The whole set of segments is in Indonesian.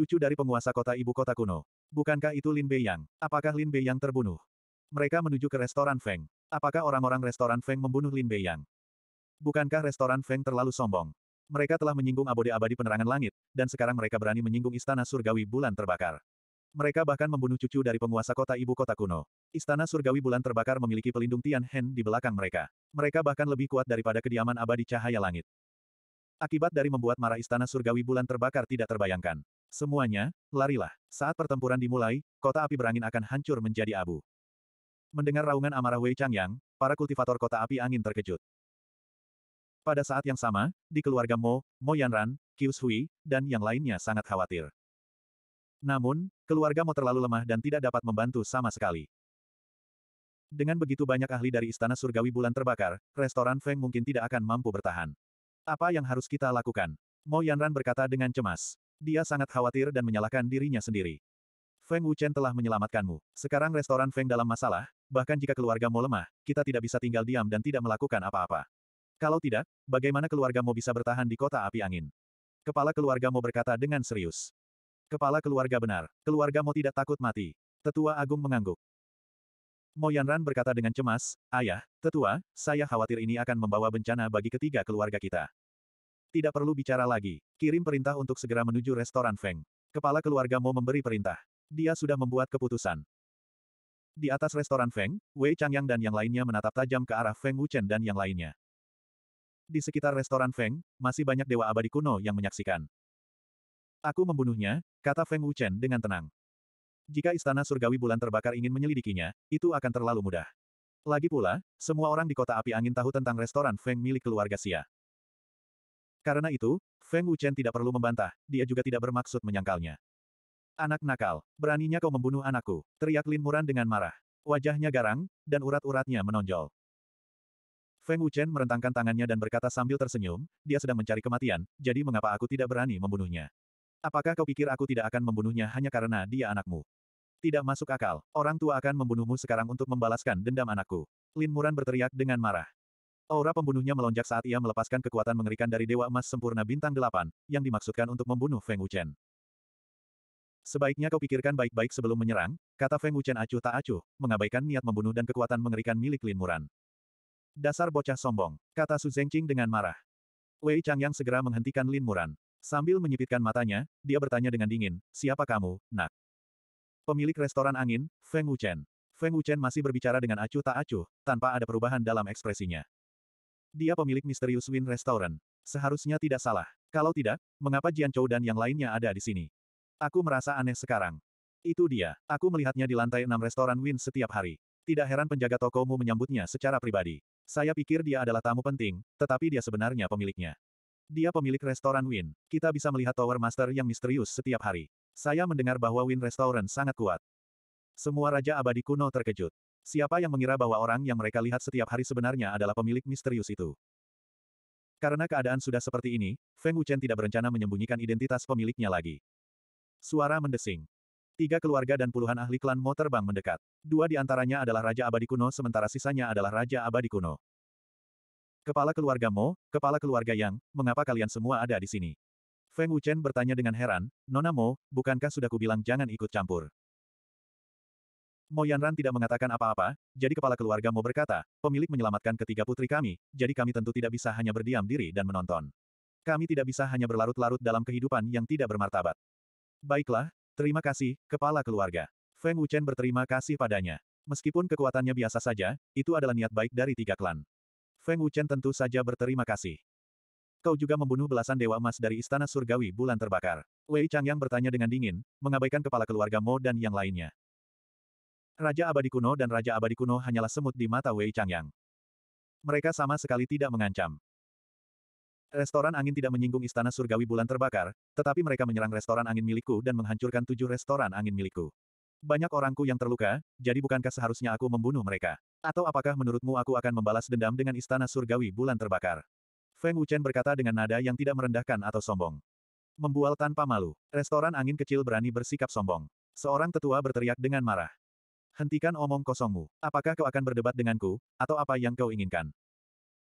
cucu dari penguasa kota ibu kota kuno. Bukankah itu Lin Yang? Apakah Lin Yang terbunuh? Mereka menuju ke restoran Feng. Apakah orang-orang restoran Feng membunuh Lin Yang? Bukankah restoran Feng terlalu sombong? Mereka telah menyinggung abode abadi penerangan langit, dan sekarang mereka berani menyinggung istana surgawi bulan terbakar. Mereka bahkan membunuh cucu dari penguasa kota ibu kota kuno. Istana surgawi bulan terbakar memiliki pelindung Tian Hen di belakang mereka. Mereka bahkan lebih kuat daripada kediaman abadi cahaya langit. Akibat dari membuat marah istana surgawi bulan terbakar tidak terbayangkan. Semuanya, larilah. Saat pertempuran dimulai, kota api berangin akan hancur menjadi abu. Mendengar raungan amarah Wei Changyang, para kultivator kota api angin terkejut. Pada saat yang sama, di keluarga Mo, Mo Yanran, Qiu Shui, dan yang lainnya sangat khawatir. Namun, keluarga Mo terlalu lemah dan tidak dapat membantu sama sekali. Dengan begitu banyak ahli dari Istana Surgawi Bulan terbakar, restoran Feng mungkin tidak akan mampu bertahan. Apa yang harus kita lakukan? Mo Yanran berkata dengan cemas. Dia sangat khawatir dan menyalahkan dirinya sendiri. Feng Wuchen telah menyelamatkanmu. Sekarang restoran Feng dalam masalah, bahkan jika keluarga Mo lemah, kita tidak bisa tinggal diam dan tidak melakukan apa-apa. Kalau tidak, bagaimana keluarga Mo bisa bertahan di kota api angin? Kepala keluarga Mo berkata dengan serius. Kepala keluarga benar, keluarga Mo tidak takut mati. Tetua Agung mengangguk. Mo Moyanran berkata dengan cemas, Ayah, tetua, saya khawatir ini akan membawa bencana bagi ketiga keluarga kita. Tidak perlu bicara lagi. Kirim perintah untuk segera menuju restoran Feng. Kepala keluarga Mo memberi perintah. Dia sudah membuat keputusan. Di atas restoran Feng, Wei Changyang dan yang lainnya menatap tajam ke arah Feng Wuchen dan yang lainnya. Di sekitar restoran Feng, masih banyak dewa abadi kuno yang menyaksikan. Aku membunuhnya, kata Feng Wuchen dengan tenang. Jika istana surgawi bulan terbakar ingin menyelidikinya, itu akan terlalu mudah. Lagi pula, semua orang di kota api angin tahu tentang restoran Feng milik keluarga Xia. Karena itu, Feng Wuchen tidak perlu membantah, dia juga tidak bermaksud menyangkalnya. Anak nakal, beraninya kau membunuh anakku, teriak Lin Muran dengan marah. Wajahnya garang, dan urat-uratnya menonjol. Feng Wuchen merentangkan tangannya dan berkata sambil tersenyum, dia sedang mencari kematian, jadi mengapa aku tidak berani membunuhnya? Apakah kau pikir aku tidak akan membunuhnya hanya karena dia anakmu? Tidak masuk akal, orang tua akan membunuhmu sekarang untuk membalaskan dendam anakku. Lin Muran berteriak dengan marah. Aura pembunuhnya melonjak saat ia melepaskan kekuatan mengerikan dari Dewa Emas Sempurna Bintang Delapan, yang dimaksudkan untuk membunuh Feng Wuchen. Sebaiknya kau pikirkan baik-baik sebelum menyerang, kata Feng Wuchen acuh tak acuh, mengabaikan niat membunuh dan kekuatan mengerikan milik Lin Muran. Dasar bocah sombong, kata Su Zhengqing dengan marah. Wei Changyang segera menghentikan Lin Muran. Sambil menyipitkan matanya, dia bertanya dengan dingin, siapa kamu, nak? Pemilik restoran angin, Feng Wuchen. Feng Wuchen masih berbicara dengan acuh tak acuh, tanpa ada perubahan dalam ekspresinya. Dia pemilik misterius Win Restaurant. Seharusnya tidak salah. Kalau tidak, mengapa Jian Chou dan yang lainnya ada di sini? Aku merasa aneh sekarang. Itu dia. Aku melihatnya di lantai enam restoran Win setiap hari. Tidak heran penjaga tokomu menyambutnya secara pribadi. Saya pikir dia adalah tamu penting, tetapi dia sebenarnya pemiliknya. Dia pemilik restoran Win. Kita bisa melihat Tower Master yang misterius setiap hari. Saya mendengar bahwa Win Restoran sangat kuat. Semua Raja Abadi kuno terkejut. Siapa yang mengira bahwa orang yang mereka lihat setiap hari sebenarnya adalah pemilik misterius itu? Karena keadaan sudah seperti ini, Feng Wuchen tidak berencana menyembunyikan identitas pemiliknya lagi. Suara mendesing. Tiga keluarga dan puluhan ahli klan Mo terbang mendekat. Dua di antaranya adalah Raja Abadi Kuno sementara sisanya adalah Raja Abadi Kuno. Kepala keluarga Mo, kepala keluarga Yang, mengapa kalian semua ada di sini? Feng Wuchen bertanya dengan heran, Nona Mo, bukankah sudah kubilang jangan ikut campur? Mo Yanran tidak mengatakan apa-apa, jadi kepala keluarga Mo berkata, pemilik menyelamatkan ketiga putri kami, jadi kami tentu tidak bisa hanya berdiam diri dan menonton. Kami tidak bisa hanya berlarut-larut dalam kehidupan yang tidak bermartabat. Baiklah, terima kasih, kepala keluarga. Feng Wuchen berterima kasih padanya. Meskipun kekuatannya biasa saja, itu adalah niat baik dari tiga klan. Feng Wuchen tentu saja berterima kasih. Kau juga membunuh belasan dewa emas dari istana surgawi bulan terbakar. Wei Changyang bertanya dengan dingin, mengabaikan kepala keluarga Mo dan yang lainnya. Raja abadi kuno dan Raja abadi kuno hanyalah semut di mata Wei Changyang. Mereka sama sekali tidak mengancam. Restoran angin tidak menyinggung istana surgawi bulan terbakar, tetapi mereka menyerang restoran angin milikku dan menghancurkan tujuh restoran angin milikku. Banyak orangku yang terluka, jadi bukankah seharusnya aku membunuh mereka? Atau apakah menurutmu aku akan membalas dendam dengan istana surgawi bulan terbakar? Feng Wuchen berkata dengan nada yang tidak merendahkan atau sombong. Membual tanpa malu. Restoran angin kecil berani bersikap sombong. Seorang tetua berteriak dengan marah. Hentikan omong kosongmu. Apakah kau akan berdebat denganku, atau apa yang kau inginkan?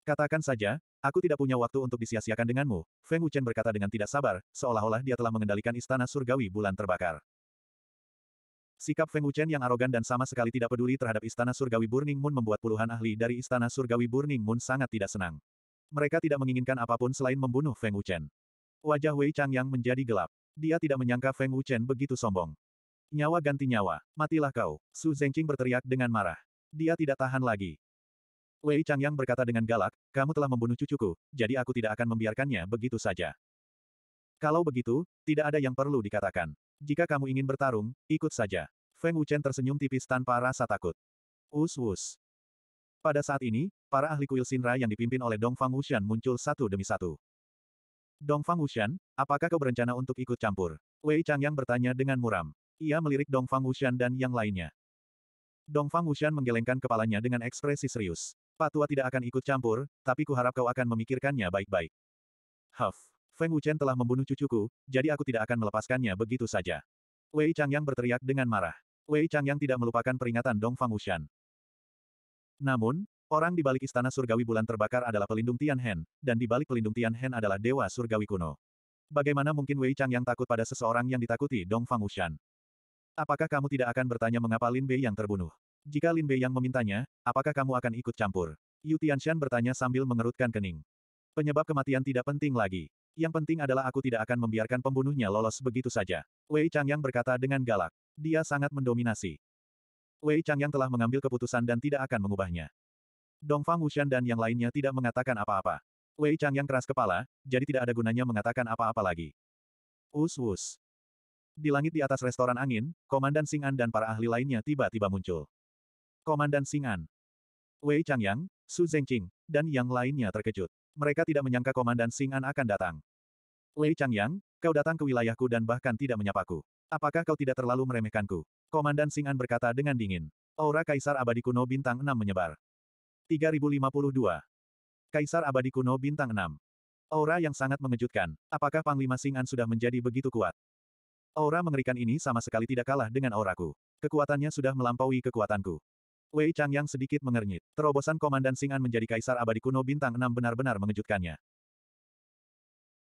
Katakan saja, aku tidak punya waktu untuk disia-siakan denganmu, Feng Wuchen berkata dengan tidak sabar, seolah-olah dia telah mengendalikan istana surgawi bulan terbakar. Sikap Feng Wuchen yang arogan dan sama sekali tidak peduli terhadap Istana Surgawi Burning Moon membuat puluhan ahli dari Istana Surgawi Burning Moon sangat tidak senang. Mereka tidak menginginkan apapun selain membunuh Feng Wuchen. Wajah Wei Chang yang menjadi gelap. Dia tidak menyangka Feng Wuchen begitu sombong. Nyawa ganti nyawa, matilah kau. Su Zengqing berteriak dengan marah. Dia tidak tahan lagi. Wei Chang yang berkata dengan galak, kamu telah membunuh cucuku, jadi aku tidak akan membiarkannya begitu saja. Kalau begitu, tidak ada yang perlu dikatakan. Jika kamu ingin bertarung, ikut saja. Feng Wuchen tersenyum tipis tanpa rasa takut. Us-us. Pada saat ini, para ahli kuil Sinra yang dipimpin oleh Dong Fang Wuxian muncul satu demi satu. Dong Fang Wuxian, apakah kau berencana untuk ikut campur? Wei Changyang bertanya dengan muram. Ia melirik Dong Fang Wuxian dan yang lainnya. Dong Fang Wuxian menggelengkan kepalanya dengan ekspresi serius. Patua tidak akan ikut campur, tapi kuharap kau akan memikirkannya baik-baik. Huff. Feng Wuchen telah membunuh cucuku, jadi aku tidak akan melepaskannya begitu saja. Wei Changyang berteriak dengan marah. Wei Changyang tidak melupakan peringatan Dong Fang Wuxian. Namun, orang di balik istana surgawi bulan terbakar adalah pelindung Tian Tianhen, dan di balik pelindung Tian Tianhen adalah dewa surgawi kuno. Bagaimana mungkin Wei Changyang takut pada seseorang yang ditakuti Dong Fang Wuxian? Apakah kamu tidak akan bertanya mengapa Lin Bei yang terbunuh? Jika Lin Bei yang memintanya, apakah kamu akan ikut campur? Yu Tianshan bertanya sambil mengerutkan kening. Penyebab kematian tidak penting lagi. Yang penting adalah aku tidak akan membiarkan pembunuhnya lolos begitu saja. Wei Changyang berkata dengan galak. Dia sangat mendominasi. Wei Changyang telah mengambil keputusan dan tidak akan mengubahnya. Dongfang Wushan dan yang lainnya tidak mengatakan apa-apa. Wei Changyang keras kepala, jadi tidak ada gunanya mengatakan apa-apa lagi. Us-us. Di langit di atas restoran angin, Komandan Sing'an dan para ahli lainnya tiba-tiba muncul. Komandan Sing'an. Wei Changyang, Su Zhengqing, dan yang lainnya terkejut mereka tidak menyangka Komandan Sing'an akan datang. Lei Changyang, kau datang ke wilayahku dan bahkan tidak menyapaku. Apakah kau tidak terlalu meremehkanku? Komandan Sing'an berkata dengan dingin. Aura Kaisar Abadi Kuno Bintang 6 menyebar. 3052. Kaisar Abadi Kuno Bintang 6. Aura yang sangat mengejutkan. Apakah Panglima Sing'an sudah menjadi begitu kuat? Aura mengerikan ini sama sekali tidak kalah dengan auraku. Kekuatannya sudah melampaui kekuatanku. Wei Changyang sedikit mengernyit. Terobosan Komandan Singan menjadi Kaisar Abadi Kuno Bintang 6 benar-benar mengejutkannya.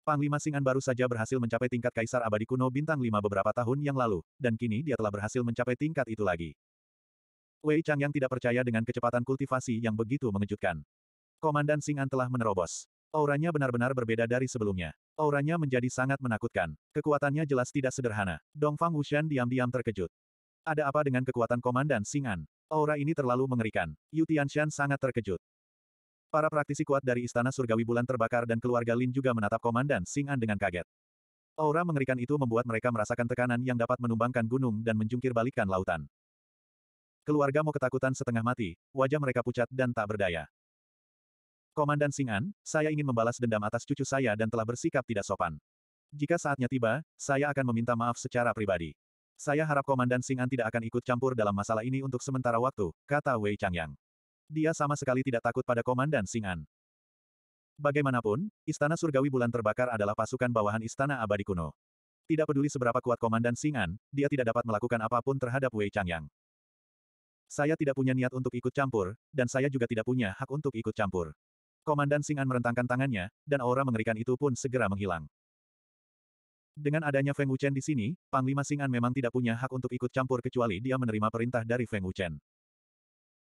Panglima Singan baru saja berhasil mencapai tingkat Kaisar Abadi Kuno Bintang 5 beberapa tahun yang lalu, dan kini dia telah berhasil mencapai tingkat itu lagi. Wei Changyang tidak percaya dengan kecepatan kultivasi yang begitu mengejutkan. Komandan Singan telah menerobos. Auranya benar-benar berbeda dari sebelumnya. Auranya menjadi sangat menakutkan. Kekuatannya jelas tidak sederhana. Dongfang Wushan diam-diam terkejut. Ada apa dengan kekuatan Komandan Singan? Aura ini terlalu mengerikan. Yu Tianshan sangat terkejut. Para praktisi kuat dari Istana Surgawi Bulan terbakar dan keluarga Lin juga menatap Komandan Sing'an dengan kaget. Aura mengerikan itu membuat mereka merasakan tekanan yang dapat menumbangkan gunung dan menjungkir balikan lautan. Keluarga mau ketakutan setengah mati, wajah mereka pucat dan tak berdaya. Komandan Sing'an, saya ingin membalas dendam atas cucu saya dan telah bersikap tidak sopan. Jika saatnya tiba, saya akan meminta maaf secara pribadi. Saya harap Komandan Singan tidak akan ikut campur dalam masalah ini untuk sementara waktu, kata Wei Changyang. Dia sama sekali tidak takut pada Komandan Singan. Bagaimanapun, Istana Surgawi Bulan Terbakar adalah pasukan bawahan Istana Abadi Kuno. Tidak peduli seberapa kuat Komandan Singan, dia tidak dapat melakukan apapun terhadap Wei Changyang. Saya tidak punya niat untuk ikut campur, dan saya juga tidak punya hak untuk ikut campur. Komandan Singan merentangkan tangannya, dan aura mengerikan itu pun segera menghilang. Dengan adanya Feng Wuchen di sini, Panglima Sing'an memang tidak punya hak untuk ikut campur kecuali dia menerima perintah dari Feng Wuchen.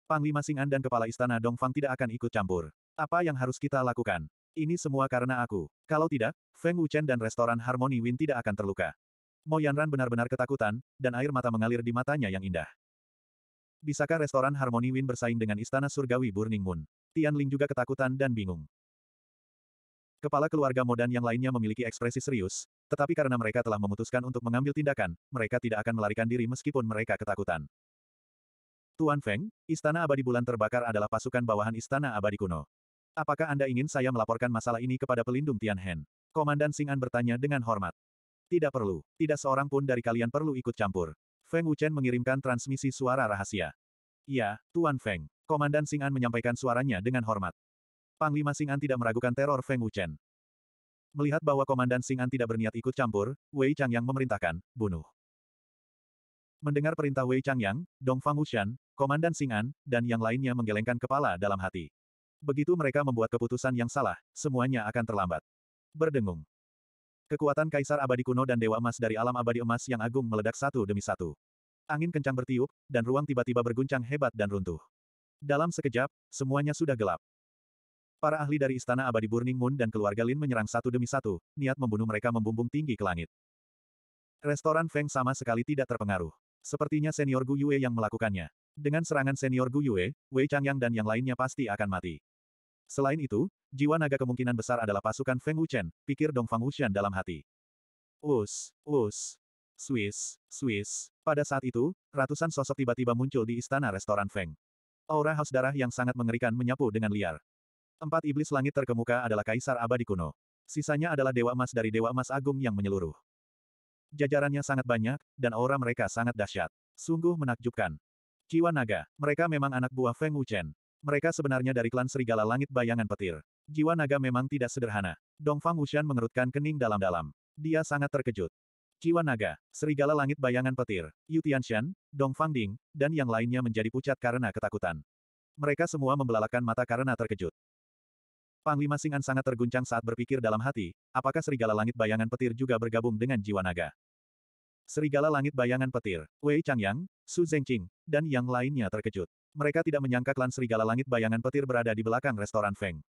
Panglima Sing'an dan Kepala Istana Dongfang tidak akan ikut campur. Apa yang harus kita lakukan? Ini semua karena aku. Kalau tidak, Feng Wuchen dan restoran Harmony Win tidak akan terluka. Mo Yanran benar-benar ketakutan, dan air mata mengalir di matanya yang indah. Bisakah restoran Harmony Win bersaing dengan Istana Surgawi Burning Moon? Tian Ling juga ketakutan dan bingung. Kepala keluarga Modan yang lainnya memiliki ekspresi serius, tetapi karena mereka telah memutuskan untuk mengambil tindakan, mereka tidak akan melarikan diri meskipun mereka ketakutan. Tuan Feng, Istana Abadi Bulan Terbakar adalah pasukan bawahan Istana Abadi Kuno. Apakah Anda ingin saya melaporkan masalah ini kepada pelindung Tianhen? Komandan Sing'an bertanya dengan hormat. Tidak perlu, tidak seorang pun dari kalian perlu ikut campur. Feng Wuchen mengirimkan transmisi suara rahasia. Ya, Tuan Feng. Komandan Sing'an menyampaikan suaranya dengan hormat. Panglima Sing'an tidak meragukan teror Feng Wuchen. Melihat bahwa Komandan Sing'an tidak berniat ikut campur, Wei Changyang memerintahkan, bunuh. Mendengar perintah Wei Changyang, Dong Fang Wuxian, Komandan Sing'an, dan yang lainnya menggelengkan kepala dalam hati. Begitu mereka membuat keputusan yang salah, semuanya akan terlambat. Berdengung. Kekuatan Kaisar Abadi Kuno dan Dewa Emas dari alam abadi emas yang agung meledak satu demi satu. Angin kencang bertiup, dan ruang tiba-tiba berguncang hebat dan runtuh. Dalam sekejap, semuanya sudah gelap. Para ahli dari Istana Abadi Burning Moon dan keluarga Lin menyerang satu demi satu, niat membunuh mereka membumbung tinggi ke langit. Restoran Feng sama sekali tidak terpengaruh. Sepertinya senior Gu Yue yang melakukannya. Dengan serangan senior Gu Yue, Wei Changyang dan yang lainnya pasti akan mati. Selain itu, jiwa naga kemungkinan besar adalah pasukan Feng Wuchen, pikir Dong Fang Wuxian dalam hati. Us, us, Swiss, Swiss. Pada saat itu, ratusan sosok tiba-tiba muncul di istana restoran Feng. Aura haus darah yang sangat mengerikan menyapu dengan liar. Empat iblis langit terkemuka adalah kaisar abadi kuno. Sisanya adalah dewa emas dari dewa emas agung yang menyeluruh. Jajarannya sangat banyak, dan aura mereka sangat dahsyat. Sungguh menakjubkan. Jiwa Naga, mereka memang anak buah Feng Wuchen. Mereka sebenarnya dari klan Serigala Langit Bayangan Petir. Jiwa naga memang tidak sederhana. Dongfang Wushan mengerutkan kening dalam-dalam. Dia sangat terkejut. Jiwa naga, serigala langit bayangan petir, Yu Tianxian, Dongfang Ding, dan yang lainnya menjadi pucat karena ketakutan. Mereka semua membelalakan mata karena terkejut. Panglima Singan sangat terguncang saat berpikir dalam hati, apakah serigala langit bayangan petir juga bergabung dengan jiwa naga? Serigala langit bayangan petir, Wei Changyang, Su Zhengqing, dan yang lainnya terkejut. Mereka tidak menyangka klan serigala langit bayangan petir berada di belakang restoran Feng.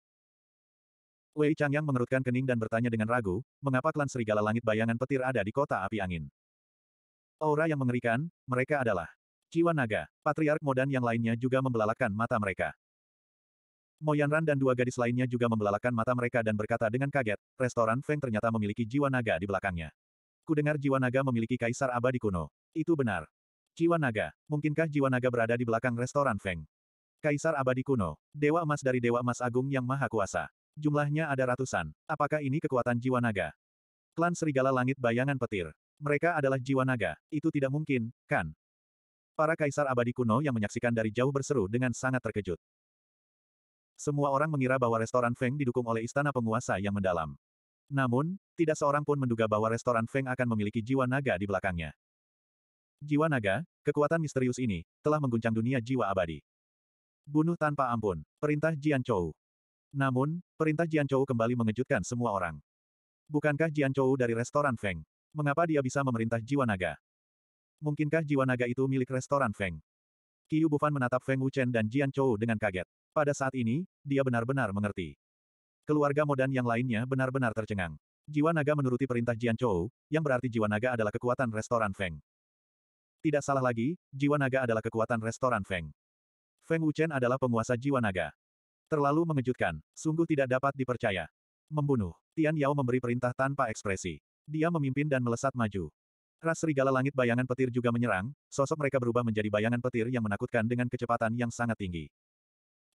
Wei Changyang mengerutkan kening dan bertanya dengan ragu, mengapa klan serigala langit bayangan petir ada di kota api angin? Aura yang mengerikan, mereka adalah jiwa naga, patriark modan yang lainnya juga membelalakan mata mereka. Moyanran dan dua gadis lainnya juga membelalakan mata mereka dan berkata dengan kaget, restoran Feng ternyata memiliki jiwa naga di belakangnya. Ku dengar jiwa naga memiliki kaisar abadi kuno. Itu benar. Jiwa naga. Mungkinkah jiwa naga berada di belakang restoran Feng? Kaisar abadi kuno. Dewa emas dari Dewa emas agung yang maha kuasa. Jumlahnya ada ratusan. Apakah ini kekuatan jiwa naga? Klan Serigala Langit Bayangan Petir. Mereka adalah jiwa naga. Itu tidak mungkin, kan? Para kaisar abadi kuno yang menyaksikan dari jauh berseru dengan sangat terkejut. Semua orang mengira bahwa restoran Feng didukung oleh istana penguasa yang mendalam. Namun, tidak seorang pun menduga bahwa restoran Feng akan memiliki jiwa naga di belakangnya. Jiwa naga, kekuatan misterius ini, telah mengguncang dunia jiwa abadi. Bunuh tanpa ampun, perintah Jian Chou. Namun, perintah Jian Chou kembali mengejutkan semua orang. Bukankah Jian Chou dari restoran Feng? Mengapa dia bisa memerintah jiwa naga? Mungkinkah jiwa naga itu milik restoran Feng? Qiu Bufan menatap Feng Wuchen dan Jian Chou dengan kaget. Pada saat ini, dia benar-benar mengerti. Keluarga Modan yang lainnya benar-benar tercengang. Jiwa naga menuruti perintah Jian Chou, yang berarti jiwa naga adalah kekuatan restoran Feng. Tidak salah lagi, jiwa naga adalah kekuatan restoran Feng. Feng Wuchen adalah penguasa jiwa naga. Terlalu mengejutkan, sungguh tidak dapat dipercaya. Membunuh, Tian Yao memberi perintah tanpa ekspresi. Dia memimpin dan melesat maju. Ras serigala langit bayangan petir juga menyerang, sosok mereka berubah menjadi bayangan petir yang menakutkan dengan kecepatan yang sangat tinggi.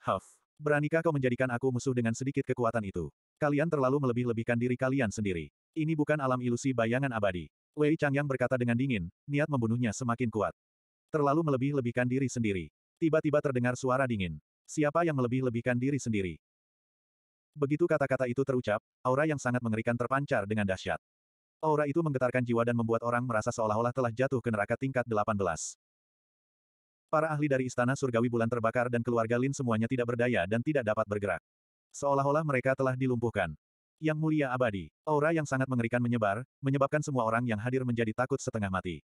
Huff, beranikah kau menjadikan aku musuh dengan sedikit kekuatan itu? Kalian terlalu melebih-lebihkan diri kalian sendiri. Ini bukan alam ilusi bayangan abadi. Wei Chang yang berkata dengan dingin, niat membunuhnya semakin kuat. Terlalu melebih-lebihkan diri sendiri. Tiba-tiba terdengar suara dingin. Siapa yang melebih-lebihkan diri sendiri? Begitu kata-kata itu terucap, aura yang sangat mengerikan terpancar dengan dahsyat. Aura itu menggetarkan jiwa dan membuat orang merasa seolah-olah telah jatuh ke neraka tingkat 18. Para ahli dari Istana Surgawi Bulan terbakar dan keluarga Lin semuanya tidak berdaya dan tidak dapat bergerak. Seolah-olah mereka telah dilumpuhkan. Yang mulia abadi, aura yang sangat mengerikan menyebar, menyebabkan semua orang yang hadir menjadi takut setengah mati.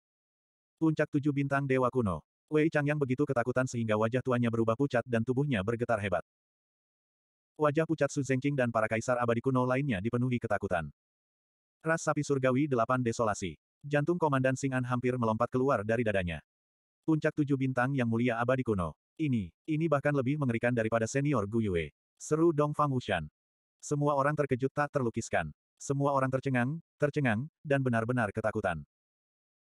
Puncak tujuh bintang dewa kuno. Wei Changyang begitu ketakutan sehingga wajah tuannya berubah pucat dan tubuhnya bergetar hebat. Wajah pucat Su Zengqing dan para kaisar abadi kuno lainnya dipenuhi ketakutan. Ras sapi surgawi delapan desolasi. Jantung Komandan Singan hampir melompat keluar dari dadanya. Puncak tujuh bintang yang mulia abadi kuno. Ini, ini bahkan lebih mengerikan daripada senior Gu Yue. Seru Dong Fang Wushan. Semua orang terkejut tak terlukiskan. Semua orang tercengang, tercengang, dan benar-benar ketakutan.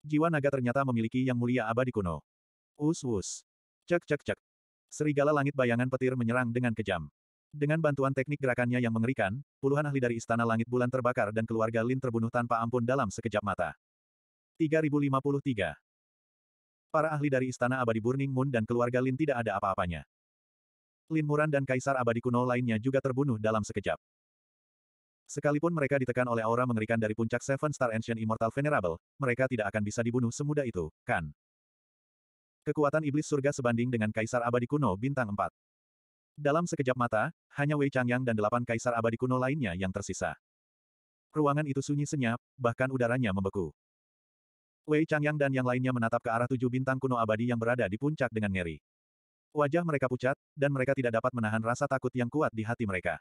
Jiwa naga ternyata memiliki yang mulia abadi kuno. Us us. Cek cek cek. Serigala langit bayangan petir menyerang dengan kejam. Dengan bantuan teknik gerakannya yang mengerikan, puluhan ahli dari Istana Langit Bulan terbakar dan keluarga Lin terbunuh tanpa ampun dalam sekejap mata. 3053 Para ahli dari Istana Abadi Burning Moon dan keluarga Lin tidak ada apa-apanya. Lin Muran dan Kaisar Abadi kuno lainnya juga terbunuh dalam sekejap. Sekalipun mereka ditekan oleh aura mengerikan dari puncak Seven Star Ancient Immortal Venerable, mereka tidak akan bisa dibunuh semudah itu, kan? Kekuatan iblis surga sebanding dengan Kaisar Abadi kuno bintang 4. Dalam sekejap mata, hanya Wei Changyang dan delapan Kaisar Abadi kuno lainnya yang tersisa. Ruangan itu sunyi senyap, bahkan udaranya membeku. Wei Changyang dan yang lainnya menatap ke arah tujuh bintang kuno abadi yang berada di puncak dengan ngeri. Wajah mereka pucat, dan mereka tidak dapat menahan rasa takut yang kuat di hati mereka.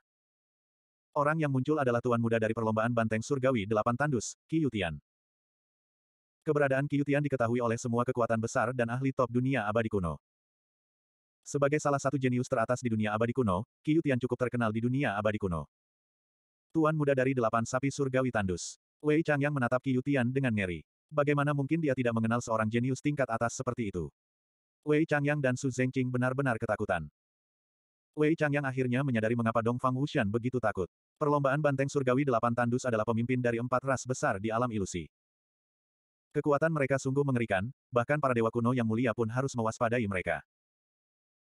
Orang yang muncul adalah tuan muda dari perlombaan banteng surgawi delapan tandus, Qiyutian. Keberadaan Qiyutian diketahui oleh semua kekuatan besar dan ahli top dunia abadi kuno. Sebagai salah satu jenius teratas di dunia abadi kuno, Qiyutian cukup terkenal di dunia abadi kuno. Tuan muda dari delapan sapi surgawi tandus. Wei Changyang menatap Qiyutian dengan ngeri. Bagaimana mungkin dia tidak mengenal seorang jenius tingkat atas seperti itu? Wei Changyang dan Su Zhengqing benar-benar ketakutan. Wei Changyang akhirnya menyadari mengapa Dong Fang Wuxian begitu takut. Perlombaan banteng surgawi delapan tandus adalah pemimpin dari empat ras besar di alam ilusi. Kekuatan mereka sungguh mengerikan, bahkan para dewa kuno yang mulia pun harus mewaspadai mereka.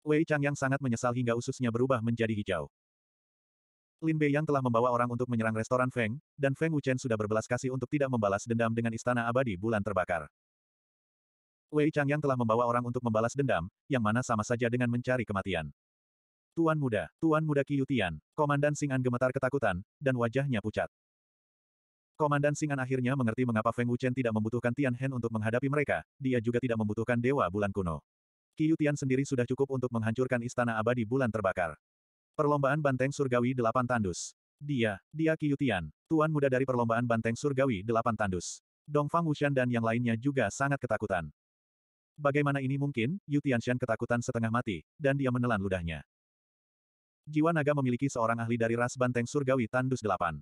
Wei Changyang sangat menyesal hingga ususnya berubah menjadi hijau. Lin Bei yang telah membawa orang untuk menyerang restoran Feng, dan Feng Wuchen sudah berbelas kasih untuk tidak membalas dendam dengan istana abadi bulan terbakar. Wei Chang yang telah membawa orang untuk membalas dendam, yang mana sama saja dengan mencari kematian. Tuan muda, Tuan muda Qiyutian, Komandan Singan gemetar ketakutan, dan wajahnya pucat. Komandan Singan akhirnya mengerti mengapa Feng Wuchen tidak membutuhkan Tian Hen untuk menghadapi mereka, dia juga tidak membutuhkan Dewa Bulan Kuno. Qiyutian sendiri sudah cukup untuk menghancurkan istana abadi bulan terbakar. Perlombaan Banteng Surgawi Delapan Tandus. Dia, dia Yutian, tuan muda dari Perlombaan Banteng Surgawi Delapan Tandus. Dongfang Wushan dan yang lainnya juga sangat ketakutan. Bagaimana ini mungkin, Yu Tianxian ketakutan setengah mati, dan dia menelan ludahnya. Jiwa naga memiliki seorang ahli dari ras Banteng Surgawi Tandus Delapan.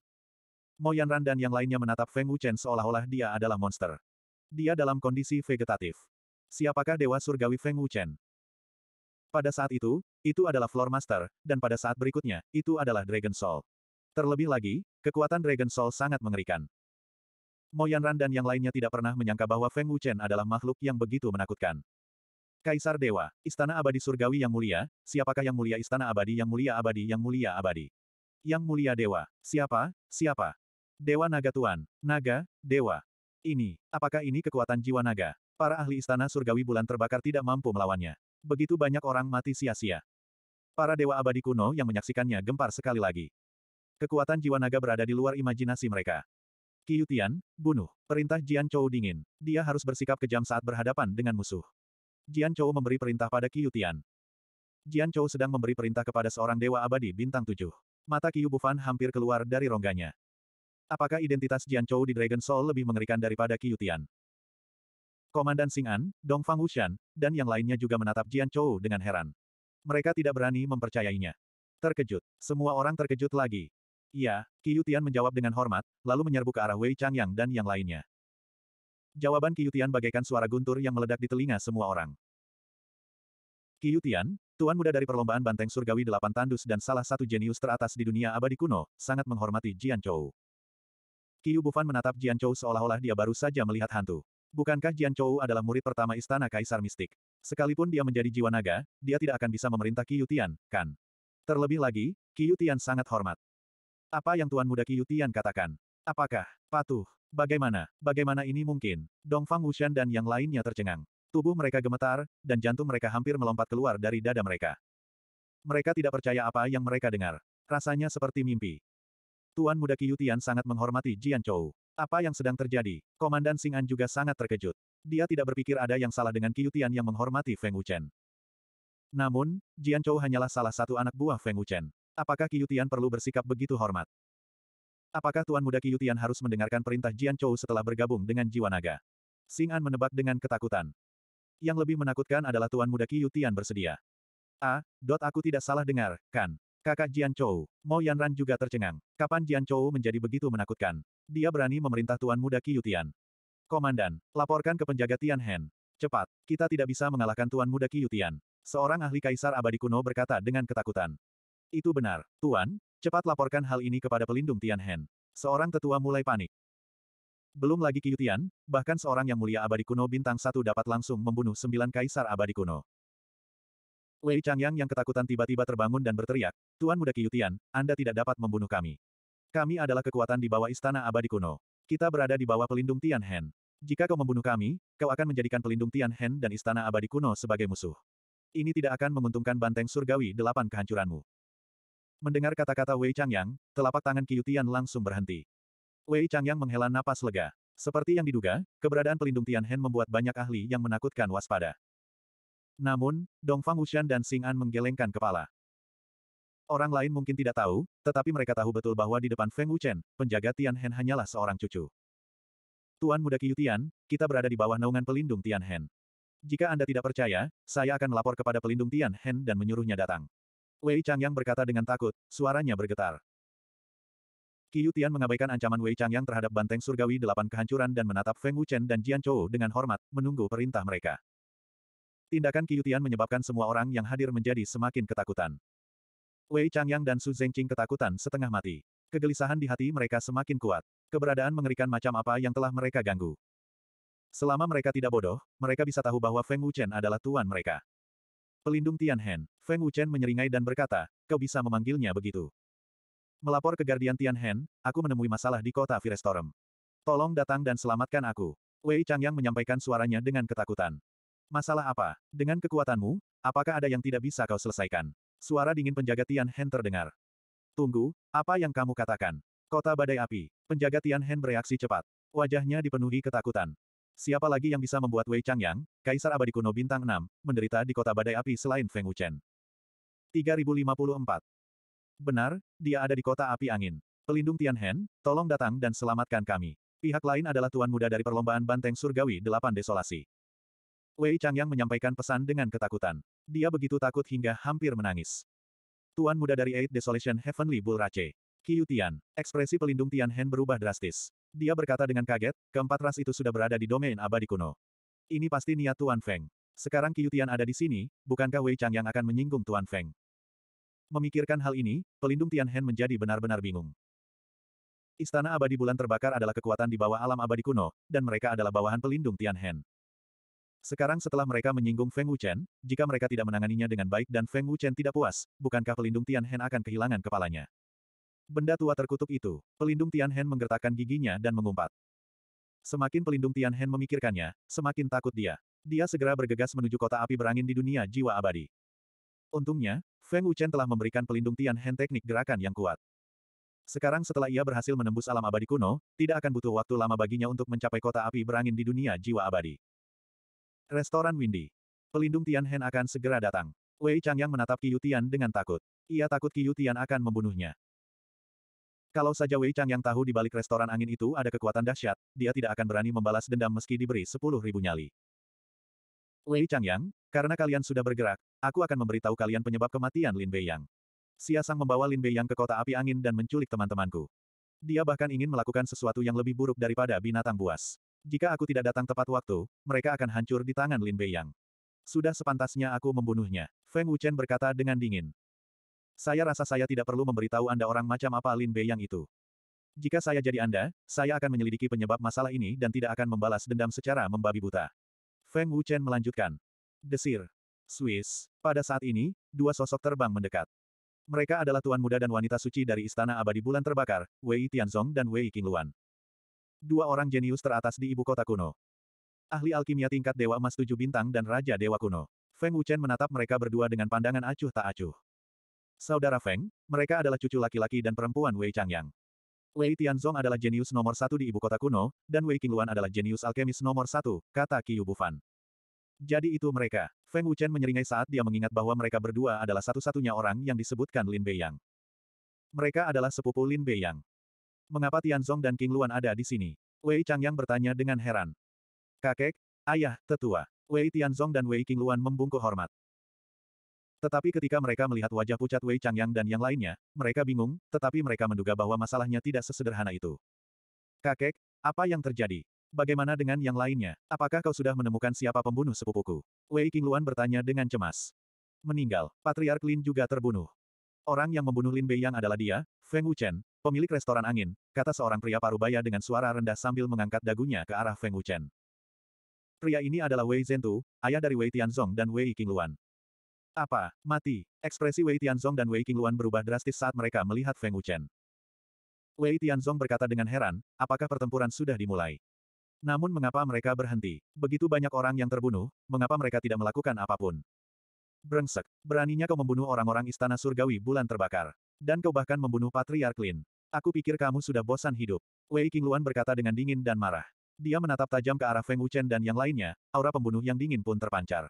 Mo Ran dan yang lainnya menatap Feng Wuchen seolah-olah dia adalah monster. Dia dalam kondisi vegetatif. Siapakah Dewa Surgawi Feng Wuchen? Pada saat itu, itu adalah Floor Master, dan pada saat berikutnya, itu adalah Dragon Soul. Terlebih lagi, kekuatan Dragon Soul sangat mengerikan. Moyanran dan yang lainnya tidak pernah menyangka bahwa Feng Wuchen adalah makhluk yang begitu menakutkan. Kaisar Dewa, Istana Abadi Surgawi yang mulia, siapakah yang mulia Istana Abadi yang mulia abadi yang mulia abadi? Yang mulia Dewa, siapa, siapa? Dewa Naga Tuan, Naga, Dewa. Ini, apakah ini kekuatan jiwa naga? Para ahli Istana Surgawi Bulan terbakar tidak mampu melawannya. Begitu banyak orang mati sia-sia. Para dewa abadi kuno yang menyaksikannya gempar sekali lagi. Kekuatan jiwa naga berada di luar imajinasi mereka. Kiyutian, bunuh. Perintah Jian Chou dingin. Dia harus bersikap kejam saat berhadapan dengan musuh. Jian Chou memberi perintah pada Kiyutian. Jian Chou sedang memberi perintah kepada seorang dewa abadi bintang tujuh. Mata Qiu Bufan hampir keluar dari rongganya. Apakah identitas Jian Chou di Dragon Soul lebih mengerikan daripada Qiutian? Komandan Singan, An, Dong Fang Wushan, dan yang lainnya juga menatap Jian Chou dengan heran. Mereka tidak berani mempercayainya. Terkejut. Semua orang terkejut lagi. Iya, Qiutian menjawab dengan hormat, lalu menyerbu ke arah Wei Changyang dan yang lainnya. Jawaban Qiutian bagaikan suara guntur yang meledak di telinga semua orang. Qiutian, tuan muda dari perlombaan banteng surgawi delapan tandus dan salah satu jenius teratas di dunia abadi kuno, sangat menghormati Jian Chou. Qiu Bufan menatap Jian Chou seolah-olah dia baru saja melihat hantu. Bukankah Jian Chou adalah murid pertama istana Kaisar Mistik? Sekalipun dia menjadi jiwa naga, dia tidak akan bisa memerintah Qiyu Tian, kan? Terlebih lagi, Qiyu Tian sangat hormat. Apa yang Tuan Muda Qiyu Tian katakan? Apakah, patuh, bagaimana, bagaimana ini mungkin? Dongfang Wushan dan yang lainnya tercengang. Tubuh mereka gemetar, dan jantung mereka hampir melompat keluar dari dada mereka. Mereka tidak percaya apa yang mereka dengar. Rasanya seperti mimpi. Tuan Muda Qiyu Tian sangat menghormati Jian Chou. Apa yang sedang terjadi? Komandan Singan juga sangat terkejut. Dia tidak berpikir ada yang salah dengan Qiutian yang menghormati Feng Wuchen. Namun, Jian Chou hanyalah salah satu anak buah Feng Wuchen. Apakah Qiutian perlu bersikap begitu hormat? Apakah Tuan Muda Qiutian harus mendengarkan perintah Jian Chou setelah bergabung dengan Jiwa Naga? Singan menebak dengan ketakutan. Yang lebih menakutkan adalah Tuan Muda Qiutian bersedia. Ah, dot aku tidak salah dengar, kan? Kakak Jian Chou, Mo Yanran juga tercengang. Kapan Jian Chou menjadi begitu menakutkan? Dia berani memerintah Tuan Muda Qiutian. Komandan, laporkan ke penjaga Tian Cepat, kita tidak bisa mengalahkan Tuan Muda Qiutian. Seorang ahli kaisar abadi kuno berkata dengan ketakutan. Itu benar, Tuan, cepat laporkan hal ini kepada pelindung Tian Seorang tetua mulai panik. Belum lagi Qiutian, bahkan seorang yang mulia abadi kuno bintang satu dapat langsung membunuh sembilan kaisar abadi kuno. Wei Changyang yang ketakutan tiba-tiba terbangun dan berteriak, Tuan Muda Qiutian, Anda tidak dapat membunuh kami. Kami adalah kekuatan di bawah istana abadi kuno. Kita berada di bawah pelindung Tian Hen. Jika kau membunuh kami, kau akan menjadikan pelindung Tian Hen dan istana abadi kuno sebagai musuh. Ini tidak akan menguntungkan banteng surgawi delapan kehancuranmu. Mendengar kata-kata Wei Changyang, telapak tangan Qiu Tian langsung berhenti. Wei Changyang menghela napas lega. Seperti yang diduga, keberadaan pelindung Tian Hen membuat banyak ahli yang menakutkan waspada. Namun, Dong Fang Wuxian dan Xing An menggelengkan kepala. Orang lain mungkin tidak tahu, tetapi mereka tahu betul bahwa di depan Feng Wuchen, penjaga Tian Hen hanyalah seorang cucu. Tuan Muda Qiu Tian, kita berada di bawah naungan pelindung Tian Hen. Jika Anda tidak percaya, saya akan melapor kepada pelindung Tian Hen dan menyuruhnya datang. Wei Changyang berkata dengan takut, suaranya bergetar. Qiu Tian mengabaikan ancaman Wei Changyang terhadap banteng surgawi delapan kehancuran dan menatap Feng Wuchen dan Jian Chou dengan hormat, menunggu perintah mereka. Tindakan Qiu Tian menyebabkan semua orang yang hadir menjadi semakin ketakutan. Wei Changyang dan Su Zengqing ketakutan setengah mati. Kegelisahan di hati mereka semakin kuat. Keberadaan mengerikan macam apa yang telah mereka ganggu. Selama mereka tidak bodoh, mereka bisa tahu bahwa Feng Wuchen adalah tuan mereka. Pelindung Tian Hen, Feng Wuchen menyeringai dan berkata, kau bisa memanggilnya begitu. Melapor ke Guardian Tian Hen, aku menemui masalah di kota Firestorm. Tolong datang dan selamatkan aku. Wei Changyang menyampaikan suaranya dengan ketakutan. Masalah apa? Dengan kekuatanmu, apakah ada yang tidak bisa kau selesaikan? Suara dingin penjaga Tian Hen terdengar. Tunggu, apa yang kamu katakan? Kota badai api. Penjaga Tian Hen bereaksi cepat. Wajahnya dipenuhi ketakutan. Siapa lagi yang bisa membuat Wei Changyang, Kaisar Abadi Kuno Bintang 6, menderita di kota badai api selain Feng Wuchen? 3054. Benar, dia ada di kota api angin. Pelindung Tian Hen, tolong datang dan selamatkan kami. Pihak lain adalah tuan muda dari perlombaan banteng surgawi 8 desolasi. Wei Changyang menyampaikan pesan dengan ketakutan. Dia begitu takut hingga hampir menangis. Tuan muda dari Eight Desolation Heavenly Rache. Qiu Tian. Ekspresi pelindung Tian Hen berubah drastis. Dia berkata dengan kaget, keempat ras itu sudah berada di domain abadi kuno. Ini pasti niat Tuan Feng. Sekarang Qiu Tian ada di sini, bukankah Wei Chang yang akan menyinggung Tuan Feng? Memikirkan hal ini, pelindung Tian Hen menjadi benar-benar bingung. Istana abadi bulan terbakar adalah kekuatan di bawah alam abadi kuno, dan mereka adalah bawahan pelindung Tian Hen. Sekarang setelah mereka menyinggung Feng Wuchen, jika mereka tidak menanganinya dengan baik dan Feng Wuchen tidak puas, bukankah pelindung Tian Tianhen akan kehilangan kepalanya? Benda tua terkutuk itu, pelindung Tian Tianhen menggertakkan giginya dan mengumpat. Semakin pelindung Tian Tianhen memikirkannya, semakin takut dia. Dia segera bergegas menuju kota api berangin di dunia jiwa abadi. Untungnya, Feng Wuchen telah memberikan pelindung Tian Tianhen teknik gerakan yang kuat. Sekarang setelah ia berhasil menembus alam abadi kuno, tidak akan butuh waktu lama baginya untuk mencapai kota api berangin di dunia jiwa abadi. Restoran Windy. Pelindung Tian Hen akan segera datang. Wei Changyang menatap Qiyu Tian dengan takut. Ia takut Qiyu Tian akan membunuhnya. Kalau saja Wei Changyang tahu di balik restoran angin itu ada kekuatan dahsyat, dia tidak akan berani membalas dendam meski diberi sepuluh ribu nyali. Wei Changyang, karena kalian sudah bergerak, aku akan memberitahu kalian penyebab kematian Lin Bei Beiyang. Siasang membawa Lin Bei Yang ke kota api angin dan menculik teman-temanku. Dia bahkan ingin melakukan sesuatu yang lebih buruk daripada binatang buas. Jika aku tidak datang tepat waktu, mereka akan hancur di tangan Lin Beiyang. Sudah sepantasnya aku membunuhnya. Feng Wuchen berkata dengan dingin. Saya rasa saya tidak perlu memberitahu Anda orang macam apa Lin Beiyang itu. Jika saya jadi Anda, saya akan menyelidiki penyebab masalah ini dan tidak akan membalas dendam secara membabi buta. Feng Wuchen melanjutkan. Desir. Swiss. Pada saat ini, dua sosok terbang mendekat. Mereka adalah tuan muda dan wanita suci dari Istana Abadi Bulan Terbakar, Wei Tianzong dan Wei Qingluan dua orang jenius teratas di ibu kota kuno. Ahli alkimia tingkat Dewa Emas tujuh bintang dan Raja Dewa Kuno. Feng Wuchen menatap mereka berdua dengan pandangan acuh tak acuh. Saudara Feng, mereka adalah cucu laki-laki dan perempuan Wei Changyang. Wei Tianzong adalah jenius nomor satu di ibu kota kuno, dan Wei Qingluan adalah jenius alkemis nomor satu, kata Qiu Bufan. Jadi itu mereka. Feng Wuchen menyeringai saat dia mengingat bahwa mereka berdua adalah satu-satunya orang yang disebutkan Lin Beiyang. Mereka adalah sepupu Lin Beiyang. Mengapa Tianzong dan King Luan ada di sini? Wei Changyang bertanya dengan heran. Kakek, ayah, tetua. Wei Tianzong dan Wei King Luan membungkuk hormat. Tetapi ketika mereka melihat wajah pucat Wei Changyang dan yang lainnya, mereka bingung, tetapi mereka menduga bahwa masalahnya tidak sesederhana itu. Kakek, apa yang terjadi? Bagaimana dengan yang lainnya? Apakah kau sudah menemukan siapa pembunuh sepupuku? Wei King Luan bertanya dengan cemas. Meninggal, Patriark Lin juga terbunuh. Orang yang membunuh Lin Beiyang adalah dia, Feng Wuchen, Pemilik restoran angin, kata seorang pria parubaya dengan suara rendah sambil mengangkat dagunya ke arah Feng Wuchen. Pria ini adalah Wei Zentu, ayah dari Wei Tianzong dan Wei Qingluan. Apa? Mati. Ekspresi Wei Tianzong dan Wei Qingluan berubah drastis saat mereka melihat Feng Wuchen. Wei Tianzong berkata dengan heran, apakah pertempuran sudah dimulai? Namun mengapa mereka berhenti? Begitu banyak orang yang terbunuh, mengapa mereka tidak melakukan apapun? Brengsek, beraninya kau membunuh orang-orang istana surgawi bulan terbakar. Dan kau bahkan membunuh Patriark Lin. Aku pikir kamu sudah bosan hidup. Wei Qingluan berkata dengan dingin dan marah. Dia menatap tajam ke arah Feng Wuchen dan yang lainnya, aura pembunuh yang dingin pun terpancar.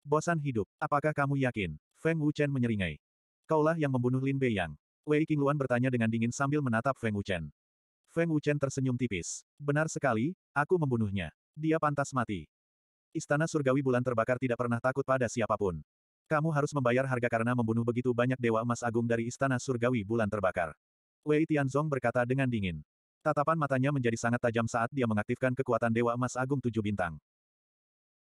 Bosan hidup, apakah kamu yakin? Feng Wuchen menyeringai. Kaulah yang membunuh Lin Beiyang. Wei Qingluan bertanya dengan dingin sambil menatap Feng Wuchen. Feng Wuchen tersenyum tipis. Benar sekali, aku membunuhnya. Dia pantas mati. Istana surgawi bulan terbakar tidak pernah takut pada siapapun. Kamu harus membayar harga karena membunuh begitu banyak dewa emas agung dari istana surgawi bulan terbakar. Wei Tianzong berkata dengan dingin. Tatapan matanya menjadi sangat tajam saat dia mengaktifkan kekuatan dewa emas agung tujuh bintang.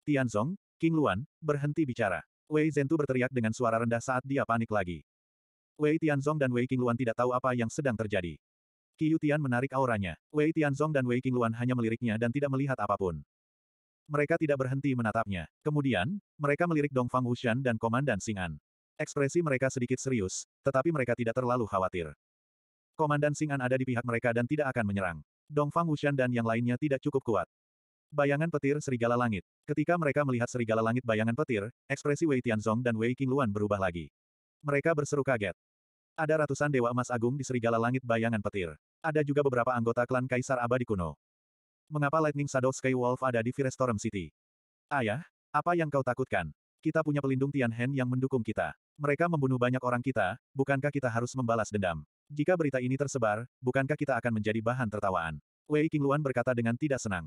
Tianzong, King Luan, berhenti bicara. Wei Zentu berteriak dengan suara rendah saat dia panik lagi. Wei Tianzong dan Wei King Luan tidak tahu apa yang sedang terjadi. Qiu Tian menarik auranya. Wei Tianzong dan Wei King Luan hanya meliriknya dan tidak melihat apapun. Mereka tidak berhenti menatapnya. Kemudian, mereka melirik Dong Fang Wushan dan Komandan Sing'an. Ekspresi mereka sedikit serius, tetapi mereka tidak terlalu khawatir. Komandan Sing'an ada di pihak mereka dan tidak akan menyerang. Dong Fang Wushan dan yang lainnya tidak cukup kuat. Bayangan petir serigala langit. Ketika mereka melihat serigala langit bayangan petir, ekspresi Wei Tianzong dan Wei Qingluan berubah lagi. Mereka berseru kaget. Ada ratusan dewa emas agung di serigala langit bayangan petir. Ada juga beberapa anggota klan Kaisar Abadi kuno. Mengapa Lightning Shadow Sky Wolf ada di Firestorm City? Ayah, apa yang kau takutkan? Kita punya pelindung Tian Tianhen yang mendukung kita. Mereka membunuh banyak orang kita, bukankah kita harus membalas dendam? Jika berita ini tersebar, bukankah kita akan menjadi bahan tertawaan? Wei Qingluan berkata dengan tidak senang.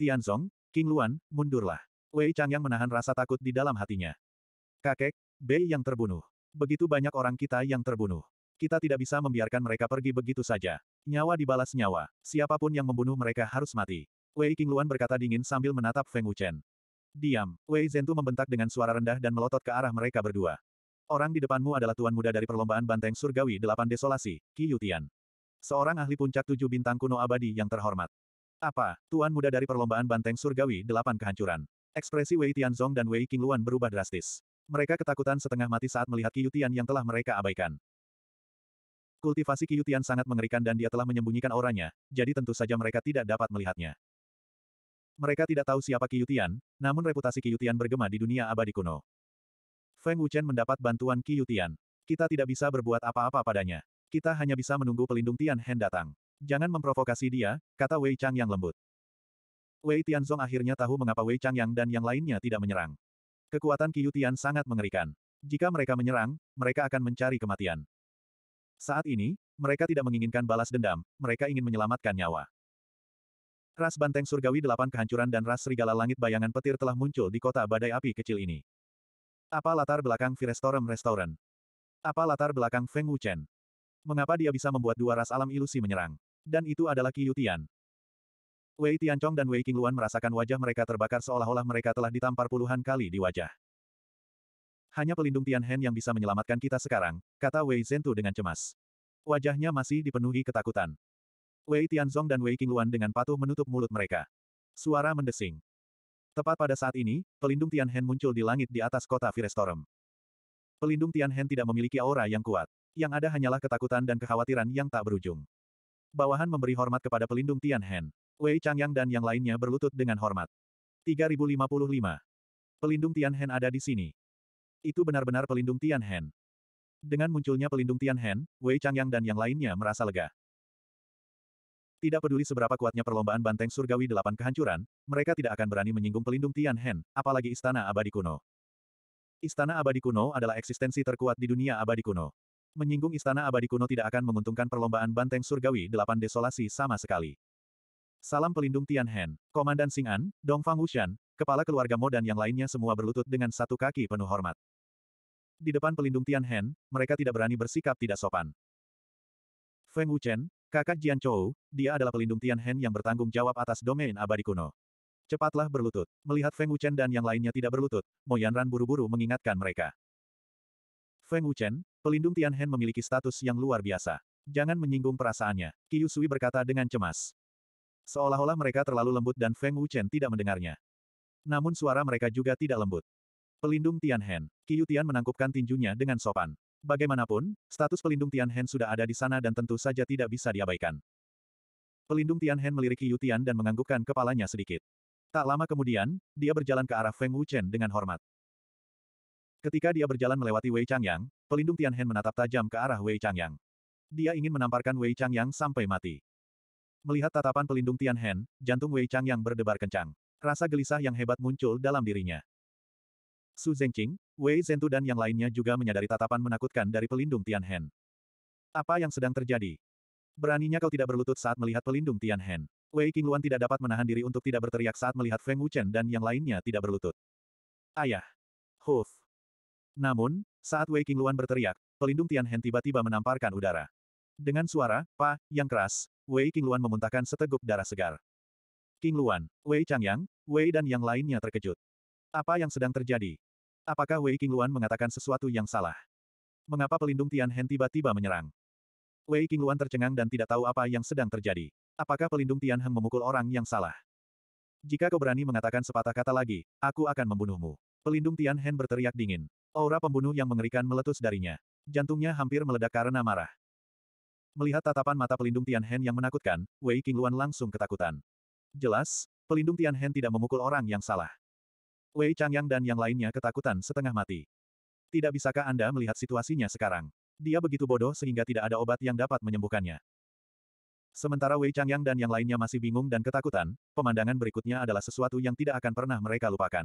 Tian Song, King Luan, mundurlah. Wei Changyang menahan rasa takut di dalam hatinya. Kakek, Bei yang terbunuh. Begitu banyak orang kita yang terbunuh. Kita tidak bisa membiarkan mereka pergi begitu saja. Nyawa dibalas nyawa. Siapapun yang membunuh mereka harus mati. Wei Qingluan berkata dingin sambil menatap Feng Wuchen. Diam, Wei Zentu membentak dengan suara rendah dan melotot ke arah mereka berdua. Orang di depanmu adalah tuan muda dari perlombaan banteng surgawi delapan desolasi, Qi Yutian. Seorang ahli puncak tujuh bintang kuno abadi yang terhormat. Apa, tuan muda dari perlombaan banteng surgawi delapan kehancuran. Ekspresi Wei Tianzong dan Wei Qingluan berubah drastis. Mereka ketakutan setengah mati saat melihat Qi Yutian yang telah mereka abaikan. Kultivasi Qiutian sangat mengerikan dan dia telah menyembunyikan auranya, jadi tentu saja mereka tidak dapat melihatnya. Mereka tidak tahu siapa Qiutian, namun reputasi Qiutian bergema di dunia abadi kuno. Feng Wuchen mendapat bantuan Qiutian. Kita tidak bisa berbuat apa-apa padanya. Kita hanya bisa menunggu pelindung Tian Hen datang. Jangan memprovokasi dia, kata Wei Chang yang lembut. Wei Tianzong akhirnya tahu mengapa Wei Chang yang dan yang lainnya tidak menyerang. Kekuatan Qiutian sangat mengerikan. Jika mereka menyerang, mereka akan mencari kematian. Saat ini, mereka tidak menginginkan balas dendam, mereka ingin menyelamatkan nyawa. Ras Banteng Surgawi Delapan Kehancuran dan Ras Serigala Langit Bayangan Petir telah muncul di kota badai api kecil ini. Apa latar belakang Virestorum Restaurant? Apa latar belakang Feng Wuchen? Mengapa dia bisa membuat dua ras alam ilusi menyerang? Dan itu adalah Qiyu Tian. Wei Tianchong dan Wei Qingluan merasakan wajah mereka terbakar seolah-olah mereka telah ditampar puluhan kali di wajah. Hanya pelindung Tianhen yang bisa menyelamatkan kita sekarang, kata Wei Zhentu dengan cemas. Wajahnya masih dipenuhi ketakutan. Wei Tianzong dan Wei Qingluan dengan patuh menutup mulut mereka. Suara mendesing. Tepat pada saat ini, pelindung Tianhen muncul di langit di atas kota Firestorm. Pelindung Tianhen tidak memiliki aura yang kuat. Yang ada hanyalah ketakutan dan kekhawatiran yang tak berujung. Bawahan memberi hormat kepada pelindung Tianhen. Wei Changyang dan yang lainnya berlutut dengan hormat. 3055. Pelindung Tianhen ada di sini. Itu benar-benar pelindung Tian Hen. Dengan munculnya pelindung Tian Hen, Wei Changyang dan yang lainnya merasa lega. Tidak peduli seberapa kuatnya perlombaan banteng surgawi delapan kehancuran, mereka tidak akan berani menyinggung pelindung Tian Hen, apalagi istana abadi kuno. Istana abadi kuno adalah eksistensi terkuat di dunia abadi kuno. Menyinggung istana abadi kuno tidak akan menguntungkan perlombaan banteng surgawi delapan desolasi sama sekali. Salam pelindung Tian Hen, Komandan Xing'an, Dong Fang Wushan, kepala keluarga Mo dan yang lainnya semua berlutut dengan satu kaki penuh hormat. Di depan pelindung Tian Tianhen, mereka tidak berani bersikap tidak sopan. Feng Wuchen, kakak Jian Chou, dia adalah pelindung Tian Tianhen yang bertanggung jawab atas domain abadi kuno. Cepatlah berlutut. Melihat Feng Wuchen dan yang lainnya tidak berlutut, Mo Yanran buru-buru mengingatkan mereka. Feng Wuchen, pelindung Tian Tianhen memiliki status yang luar biasa. Jangan menyinggung perasaannya, Qiyu Sui berkata dengan cemas. Seolah-olah mereka terlalu lembut dan Feng Wuchen tidak mendengarnya. Namun suara mereka juga tidak lembut. Pelindung Tianhen. Qiyu Tian menangkupkan tinjunya dengan sopan. Bagaimanapun, status pelindung Tianhen sudah ada di sana dan tentu saja tidak bisa diabaikan. Pelindung Tianhen melirik Qiyu Tian dan menganggukkan kepalanya sedikit. Tak lama kemudian, dia berjalan ke arah Feng Wuchen dengan hormat. Ketika dia berjalan melewati Wei Changyang, pelindung Tianhen menatap tajam ke arah Wei Changyang. Dia ingin menamparkan Wei Changyang sampai mati. Melihat tatapan pelindung Tianhen, jantung Wei Changyang berdebar kencang. Rasa gelisah yang hebat muncul dalam dirinya. Su Zhengqing, Wei Zhentu dan yang lainnya juga menyadari tatapan menakutkan dari pelindung Tianhen. Apa yang sedang terjadi? Beraninya kau tidak berlutut saat melihat pelindung Tianhen. Wei Qingluan tidak dapat menahan diri untuk tidak berteriak saat melihat Feng Wuchen dan yang lainnya tidak berlutut. Ayah! Huf! Namun, saat Wei Qingluan berteriak, pelindung Tianhen tiba-tiba menamparkan udara. Dengan suara, pa, yang keras, Wei Qingluan memuntahkan seteguk darah segar. Qingluan, Wei Changyang, Wei dan yang lainnya terkejut. Apa yang sedang terjadi? Apakah Wei Qingluan mengatakan sesuatu yang salah? Mengapa pelindung Tian Hen tiba-tiba menyerang? Wei Qingluan tercengang dan tidak tahu apa yang sedang terjadi. Apakah pelindung Tian Heng memukul orang yang salah? Jika kau berani mengatakan sepatah kata lagi, aku akan membunuhmu. Pelindung Tian Hen berteriak dingin. Aura pembunuh yang mengerikan meletus darinya. Jantungnya hampir meledak karena marah. Melihat tatapan mata pelindung Tian Hen yang menakutkan, Wei Qingluan langsung ketakutan. Jelas, pelindung Tian Hen tidak memukul orang yang salah. Wei Changyang dan yang lainnya ketakutan setengah mati. Tidak bisakah Anda melihat situasinya sekarang? Dia begitu bodoh sehingga tidak ada obat yang dapat menyembuhkannya. Sementara Wei Changyang dan yang lainnya masih bingung dan ketakutan, pemandangan berikutnya adalah sesuatu yang tidak akan pernah mereka lupakan.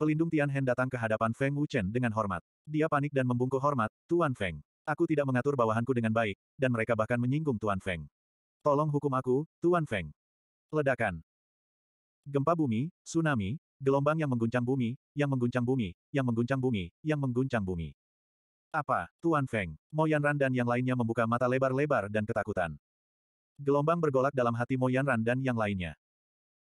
Pelindung Tian Hen datang ke hadapan Feng Wuchen dengan hormat. Dia panik dan membungkuk hormat, Tuan Feng. Aku tidak mengatur bawahanku dengan baik, dan mereka bahkan menyinggung Tuan Feng. Tolong hukum aku, Tuan Feng. Ledakan. Gempa bumi, tsunami, Gelombang yang mengguncang bumi, yang mengguncang bumi, yang mengguncang bumi, yang mengguncang bumi. Apa, Tuan Feng, Mo Ran dan yang lainnya membuka mata lebar-lebar dan ketakutan. Gelombang bergolak dalam hati Mo Ran dan yang lainnya.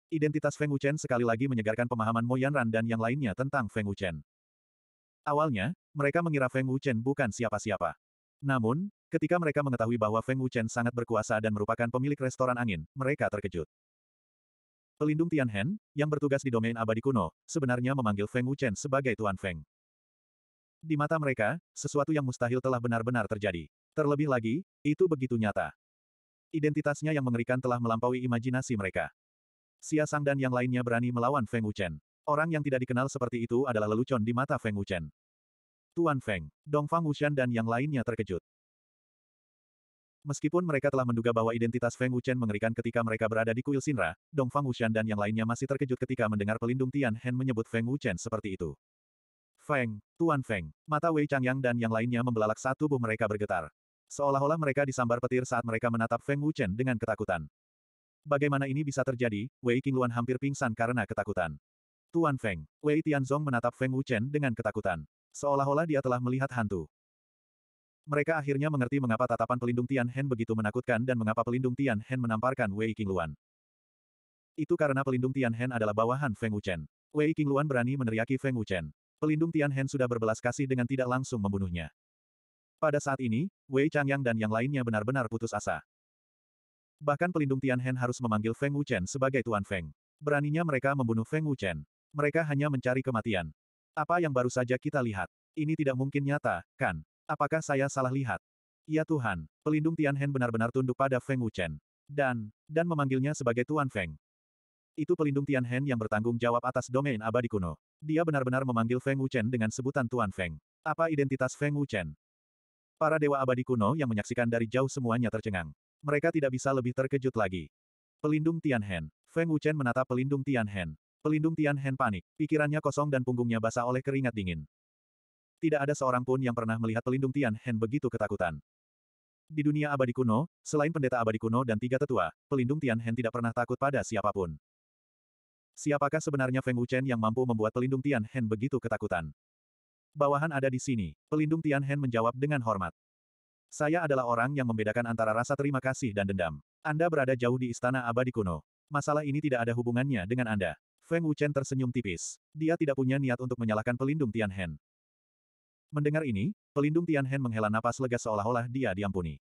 Identitas Feng Wuchen sekali lagi menyegarkan pemahaman Mo Ran dan yang lainnya tentang Feng Wuchen. Awalnya, mereka mengira Feng Wuchen bukan siapa-siapa. Namun, ketika mereka mengetahui bahwa Feng Wuchen sangat berkuasa dan merupakan pemilik restoran angin, mereka terkejut. Pelindung Tianhen, yang bertugas di domain abadi kuno, sebenarnya memanggil Feng Wuchen sebagai Tuan Feng. Di mata mereka, sesuatu yang mustahil telah benar-benar terjadi. Terlebih lagi, itu begitu nyata. Identitasnya yang mengerikan telah melampaui imajinasi mereka. Xia Sang dan yang lainnya berani melawan Feng Wuchen. Orang yang tidak dikenal seperti itu adalah lelucon di mata Feng Wuchen. Tuan Feng, Dong Fang Wuxian dan yang lainnya terkejut. Meskipun mereka telah menduga bahwa identitas Feng Wuchen mengerikan ketika mereka berada di kuil Sinra, Dongfang Wuxian dan yang lainnya masih terkejut ketika mendengar pelindung Tian Hen menyebut Feng Wuchen seperti itu. Feng, Tuan Feng, mata Wei Changyang dan yang lainnya membelalak saat tubuh mereka bergetar. Seolah-olah mereka disambar petir saat mereka menatap Feng Wuchen dengan ketakutan. Bagaimana ini bisa terjadi? Wei Qingluan hampir pingsan karena ketakutan. Tuan Feng, Wei Tianzong menatap Feng Wuchen dengan ketakutan. Seolah-olah dia telah melihat hantu. Mereka akhirnya mengerti mengapa tatapan pelindung Tian Hen begitu menakutkan dan mengapa pelindung Tian Hen menamparkan Wei Qingluan. Itu karena pelindung Tian Hen adalah bawahan Feng Wuchen. Wei Qingluan berani meneriaki Feng Wuchen. Pelindung Tian Hen sudah berbelas kasih dengan tidak langsung membunuhnya. Pada saat ini, Wei Changyang dan yang lainnya benar-benar putus asa. Bahkan pelindung Tian Hen harus memanggil Feng Wuchen sebagai Tuan Feng. Beraninya mereka membunuh Feng Wuchen. Mereka hanya mencari kematian. Apa yang baru saja kita lihat? Ini tidak mungkin nyata, kan? Apakah saya salah lihat? Ya Tuhan, pelindung Tianhen benar-benar tunduk pada Feng Wuchen. Dan, dan memanggilnya sebagai Tuan Feng. Itu pelindung Tianhen yang bertanggung jawab atas domain abadi kuno. Dia benar-benar memanggil Feng Wuchen dengan sebutan Tuan Feng. Apa identitas Feng Wuchen? Para dewa abadi kuno yang menyaksikan dari jauh semuanya tercengang. Mereka tidak bisa lebih terkejut lagi. Pelindung Tianhen. Feng Wuchen menatap pelindung Tianhen. Pelindung Tianhen panik. Pikirannya kosong dan punggungnya basah oleh keringat dingin. Tidak ada seorang pun yang pernah melihat pelindung Tian Hen begitu ketakutan. Di dunia abadi kuno, selain pendeta abadi kuno dan tiga tetua, pelindung Tian Hen tidak pernah takut pada siapapun. Siapakah sebenarnya Feng Wuchen yang mampu membuat pelindung Tian Hen begitu ketakutan? Bawahan ada di sini, pelindung Tian Hen menjawab dengan hormat. Saya adalah orang yang membedakan antara rasa terima kasih dan dendam. Anda berada jauh di istana abadi kuno. Masalah ini tidak ada hubungannya dengan Anda. Feng Wuchen tersenyum tipis. Dia tidak punya niat untuk menyalahkan pelindung Tian Hen. Mendengar ini, pelindung Tianhen menghela napas lega seolah-olah dia diampuni.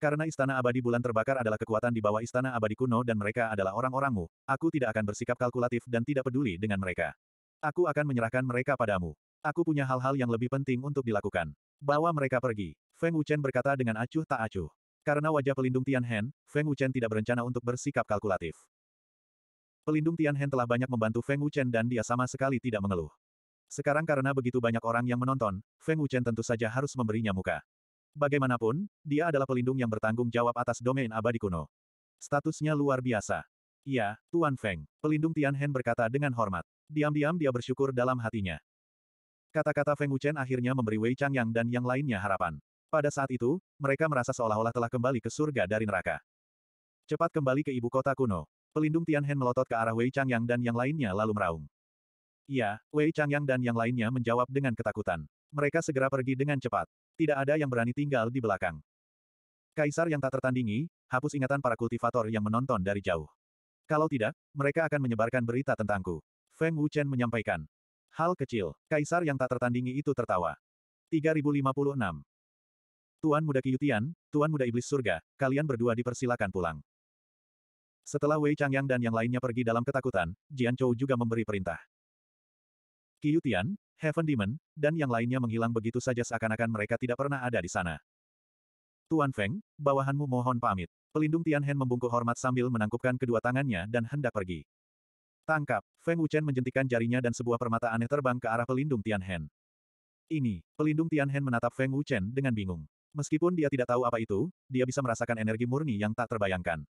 Karena istana abadi bulan terbakar adalah kekuatan di bawah istana abadi kuno dan mereka adalah orang-orangmu, aku tidak akan bersikap kalkulatif dan tidak peduli dengan mereka. Aku akan menyerahkan mereka padamu. Aku punya hal-hal yang lebih penting untuk dilakukan. Bawa mereka pergi. Feng Wuchen berkata dengan acuh tak acuh. Karena wajah pelindung Tianhen, Feng Wuchen tidak berencana untuk bersikap kalkulatif. Pelindung Tianhen telah banyak membantu Feng Wuchen dan dia sama sekali tidak mengeluh. Sekarang karena begitu banyak orang yang menonton, Feng Wuchen tentu saja harus memberinya muka. Bagaimanapun, dia adalah pelindung yang bertanggung jawab atas domain abadi kuno. Statusnya luar biasa. Iya, Tuan Feng, pelindung Tian Hen berkata dengan hormat. Diam-diam dia bersyukur dalam hatinya. Kata-kata Feng Wuchen akhirnya memberi Wei Changyang dan yang lainnya harapan. Pada saat itu, mereka merasa seolah-olah telah kembali ke surga dari neraka. Cepat kembali ke ibu kota kuno. Pelindung Tian Hen melotot ke arah Wei Changyang dan yang lainnya lalu meraung. Iya, Wei Changyang dan yang lainnya menjawab dengan ketakutan. Mereka segera pergi dengan cepat. Tidak ada yang berani tinggal di belakang. Kaisar yang tak tertandingi, hapus ingatan para kultivator yang menonton dari jauh. Kalau tidak, mereka akan menyebarkan berita tentangku. Feng Wuchen menyampaikan. Hal kecil, kaisar yang tak tertandingi itu tertawa. 3056. Tuan Muda Kiyutian, Tuan Muda Iblis Surga, kalian berdua dipersilakan pulang. Setelah Wei Changyang dan yang lainnya pergi dalam ketakutan, Jian Chou juga memberi perintah. Qiyutian, Heaven Demon, dan yang lainnya menghilang begitu saja seakan-akan mereka tidak pernah ada di sana. Tuan Feng, bawahanmu mohon pamit. Pelindung Tianhen membungkuk hormat sambil menangkupkan kedua tangannya dan hendak pergi. Tangkap, Feng Wuchen menjentikan jarinya dan sebuah permata aneh terbang ke arah pelindung Tianhen. Ini, pelindung Tianhen menatap Feng Wuchen dengan bingung. Meskipun dia tidak tahu apa itu, dia bisa merasakan energi murni yang tak terbayangkan.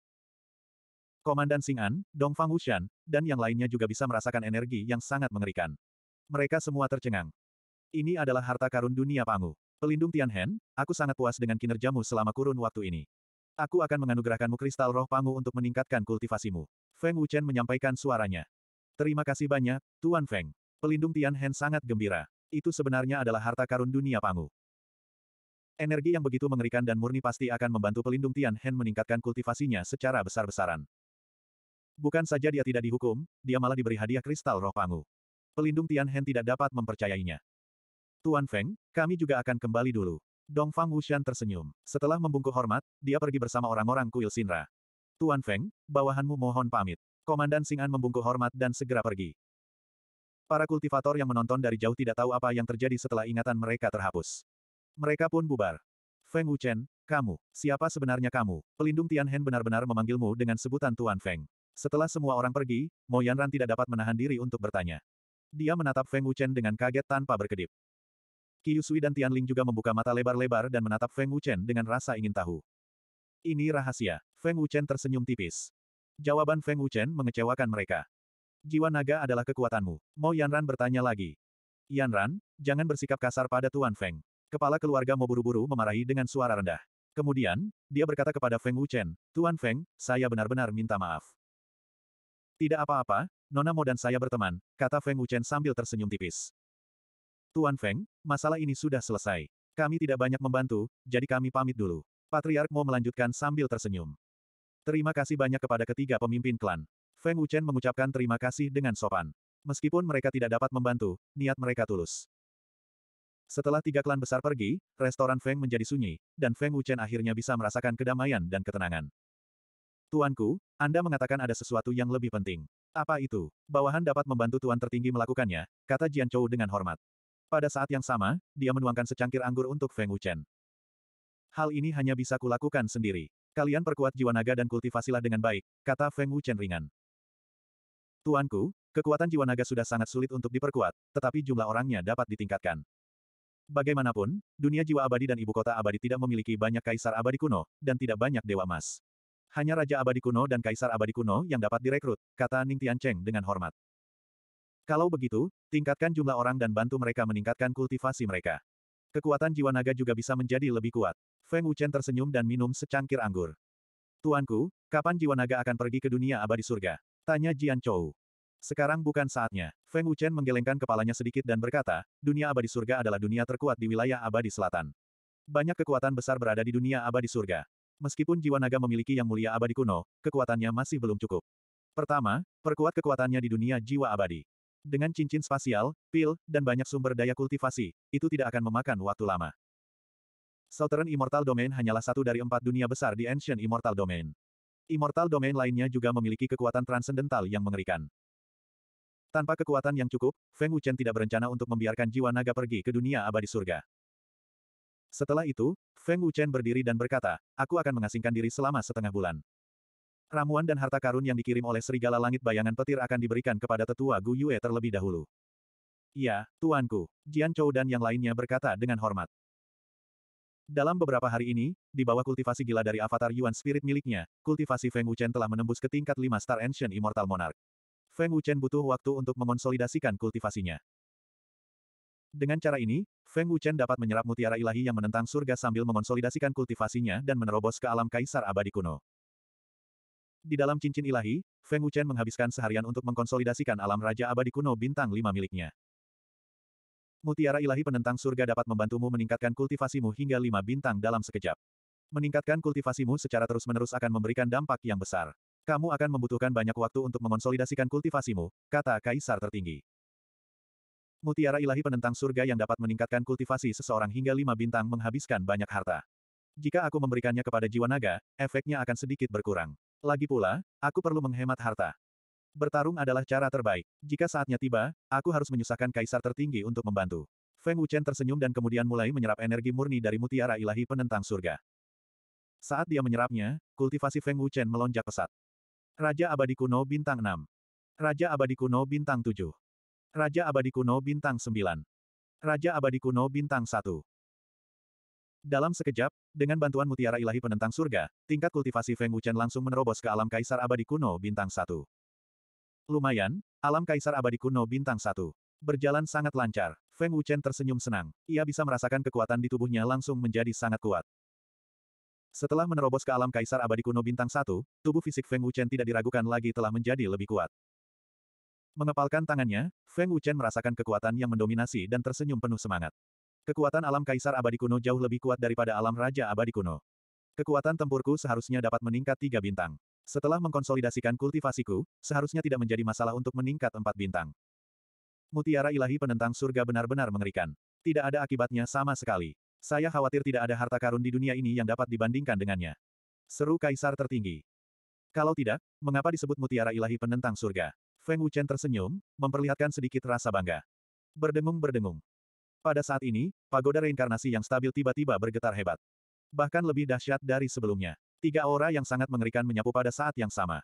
Komandan Xing'an, Dongfang Wushan, dan yang lainnya juga bisa merasakan energi yang sangat mengerikan. Mereka semua tercengang. Ini adalah harta karun dunia Pangu. Pelindung Tianhen, aku sangat puas dengan kinerjamu selama kurun waktu ini. Aku akan menganugerahkanmu kristal roh Pangu untuk meningkatkan kultivasimu. Feng Wuchen menyampaikan suaranya. Terima kasih banyak, Tuan Feng. Pelindung Tianhen sangat gembira. Itu sebenarnya adalah harta karun dunia Pangu. Energi yang begitu mengerikan dan murni pasti akan membantu pelindung Tianhen meningkatkan kultivasinya secara besar-besaran. Bukan saja dia tidak dihukum, dia malah diberi hadiah kristal roh Pangu pelindung Tian Hen tidak dapat mempercayainya. Tuan Feng, kami juga akan kembali dulu. Dong Fang Wushan tersenyum. Setelah membungkuk hormat, dia pergi bersama orang-orang kuil Sinra. Tuan Feng, bawahanmu mohon pamit. Komandan Sing'an membungkuk hormat dan segera pergi. Para kultivator yang menonton dari jauh tidak tahu apa yang terjadi setelah ingatan mereka terhapus. Mereka pun bubar. Feng Wuchen, kamu, siapa sebenarnya kamu? Pelindung Tian Hen benar-benar memanggilmu dengan sebutan Tuan Feng. Setelah semua orang pergi, Mo Yanran tidak dapat menahan diri untuk bertanya. Dia menatap Feng Wuchen dengan kaget tanpa berkedip. Qiyusui dan Tianling juga membuka mata lebar-lebar dan menatap Feng Wuchen dengan rasa ingin tahu. Ini rahasia. Feng Wuchen tersenyum tipis. Jawaban Feng Wuchen mengecewakan mereka. Jiwa naga adalah kekuatanmu. Mo Yanran bertanya lagi. Yanran, jangan bersikap kasar pada Tuan Feng. Kepala keluarga mau buru-buru memarahi dengan suara rendah. Kemudian, dia berkata kepada Feng Wuchen, Tuan Feng, saya benar-benar minta maaf. Tidak apa-apa, Nona Mo dan saya berteman, kata Feng Wuchen sambil tersenyum tipis. Tuan Feng, masalah ini sudah selesai. Kami tidak banyak membantu, jadi kami pamit dulu. Patriark Mo melanjutkan sambil tersenyum. Terima kasih banyak kepada ketiga pemimpin klan. Feng Wuchen mengucapkan terima kasih dengan sopan. Meskipun mereka tidak dapat membantu, niat mereka tulus. Setelah tiga klan besar pergi, restoran Feng menjadi sunyi, dan Feng Wuchen akhirnya bisa merasakan kedamaian dan ketenangan. Tuanku, Anda mengatakan ada sesuatu yang lebih penting. Apa itu? Bawahan dapat membantu tuan tertinggi melakukannya, kata Jian Chou dengan hormat. Pada saat yang sama, dia menuangkan secangkir anggur untuk Feng Wuchen. Hal ini hanya bisa kulakukan sendiri. Kalian perkuat jiwa naga dan kultivasilah dengan baik, kata Feng Wuchen ringan. Tuanku, kekuatan jiwa naga sudah sangat sulit untuk diperkuat, tetapi jumlah orangnya dapat ditingkatkan. Bagaimanapun, dunia jiwa abadi dan ibu kota abadi tidak memiliki banyak kaisar abadi kuno, dan tidak banyak dewa emas. Hanya Raja Abadi Kuno dan Kaisar Abadi Kuno yang dapat direkrut, kata Ning Tian Cheng dengan hormat. Kalau begitu, tingkatkan jumlah orang dan bantu mereka meningkatkan kultivasi mereka. Kekuatan jiwa naga juga bisa menjadi lebih kuat. Feng Wuchen tersenyum dan minum secangkir anggur. Tuanku, kapan jiwa naga akan pergi ke dunia abadi surga? Tanya Jian Chou. Sekarang bukan saatnya. Feng Wuchen menggelengkan kepalanya sedikit dan berkata, dunia abadi surga adalah dunia terkuat di wilayah abadi selatan. Banyak kekuatan besar berada di dunia abadi surga. Meskipun jiwa naga memiliki yang mulia abadi kuno, kekuatannya masih belum cukup. Pertama, perkuat kekuatannya di dunia jiwa abadi. Dengan cincin spasial, pil, dan banyak sumber daya kultivasi, itu tidak akan memakan waktu lama. Southern Immortal Domain hanyalah satu dari empat dunia besar di Ancient Immortal Domain. Immortal Domain lainnya juga memiliki kekuatan transendental yang mengerikan. Tanpa kekuatan yang cukup, Feng Wuchen tidak berencana untuk membiarkan jiwa naga pergi ke dunia abadi surga. Setelah itu, Feng Wuchen berdiri dan berkata, aku akan mengasingkan diri selama setengah bulan. Ramuan dan harta karun yang dikirim oleh serigala langit bayangan petir akan diberikan kepada tetua Gu Yue terlebih dahulu. Ya, tuanku, Jian Chou dan yang lainnya berkata dengan hormat. Dalam beberapa hari ini, di bawah kultivasi gila dari avatar Yuan Spirit miliknya, kultivasi Feng Wuchen telah menembus ke tingkat 5 Star Ancient Immortal Monarch. Feng Wuchen butuh waktu untuk mengonsolidasikan kultivasinya. Dengan cara ini, Feng Wuchen dapat menyerap mutiara ilahi yang menentang surga sambil mengonsolidasikan kultivasinya dan menerobos ke alam kaisar abadi kuno. Di dalam cincin ilahi, Feng Wuchen menghabiskan seharian untuk mengkonsolidasikan alam raja abadi kuno bintang Lima miliknya. Mutiara ilahi penentang surga dapat membantumu meningkatkan kultivasimu hingga lima bintang dalam sekejap. Meningkatkan kultivasimu secara terus-menerus akan memberikan dampak yang besar. Kamu akan membutuhkan banyak waktu untuk mengonsolidasikan kultivasimu, kata kaisar tertinggi. Mutiara ilahi penentang surga yang dapat meningkatkan kultivasi seseorang hingga lima bintang menghabiskan banyak harta. Jika aku memberikannya kepada jiwa naga, efeknya akan sedikit berkurang. Lagi pula, aku perlu menghemat harta. Bertarung adalah cara terbaik. Jika saatnya tiba, aku harus menyusahkan kaisar tertinggi untuk membantu. Feng Wuchen tersenyum dan kemudian mulai menyerap energi murni dari mutiara ilahi penentang surga. Saat dia menyerapnya, kultivasi Feng Wuchen melonjak pesat. Raja Abadi Kuno Bintang 6 Raja Abadi Kuno Bintang 7 Raja Abadi Kuno Bintang 9. Raja Abadi Kuno Bintang 1. Dalam sekejap, dengan bantuan mutiara ilahi penentang surga, tingkat kultivasi Feng Wuchen langsung menerobos ke alam kaisar abadi kuno bintang 1. Lumayan, alam kaisar abadi kuno bintang 1. Berjalan sangat lancar. Feng Wuchen tersenyum senang. Ia bisa merasakan kekuatan di tubuhnya langsung menjadi sangat kuat. Setelah menerobos ke alam kaisar abadi kuno bintang 1, tubuh fisik Feng Wuchen tidak diragukan lagi telah menjadi lebih kuat. Mengepalkan tangannya, Feng Wuchen merasakan kekuatan yang mendominasi dan tersenyum penuh semangat. Kekuatan alam kaisar abadi kuno jauh lebih kuat daripada alam raja abadi kuno. Kekuatan tempurku seharusnya dapat meningkat tiga bintang. Setelah mengkonsolidasikan kultivasiku, seharusnya tidak menjadi masalah untuk meningkat empat bintang. Mutiara ilahi penentang surga benar-benar mengerikan. Tidak ada akibatnya sama sekali. Saya khawatir tidak ada harta karun di dunia ini yang dapat dibandingkan dengannya. Seru kaisar tertinggi. Kalau tidak, mengapa disebut mutiara ilahi penentang surga? Feng Wuchen tersenyum, memperlihatkan sedikit rasa bangga. Berdengung-berdengung. Pada saat ini, pagoda reinkarnasi yang stabil tiba-tiba bergetar hebat. Bahkan lebih dahsyat dari sebelumnya. Tiga aura yang sangat mengerikan menyapu pada saat yang sama.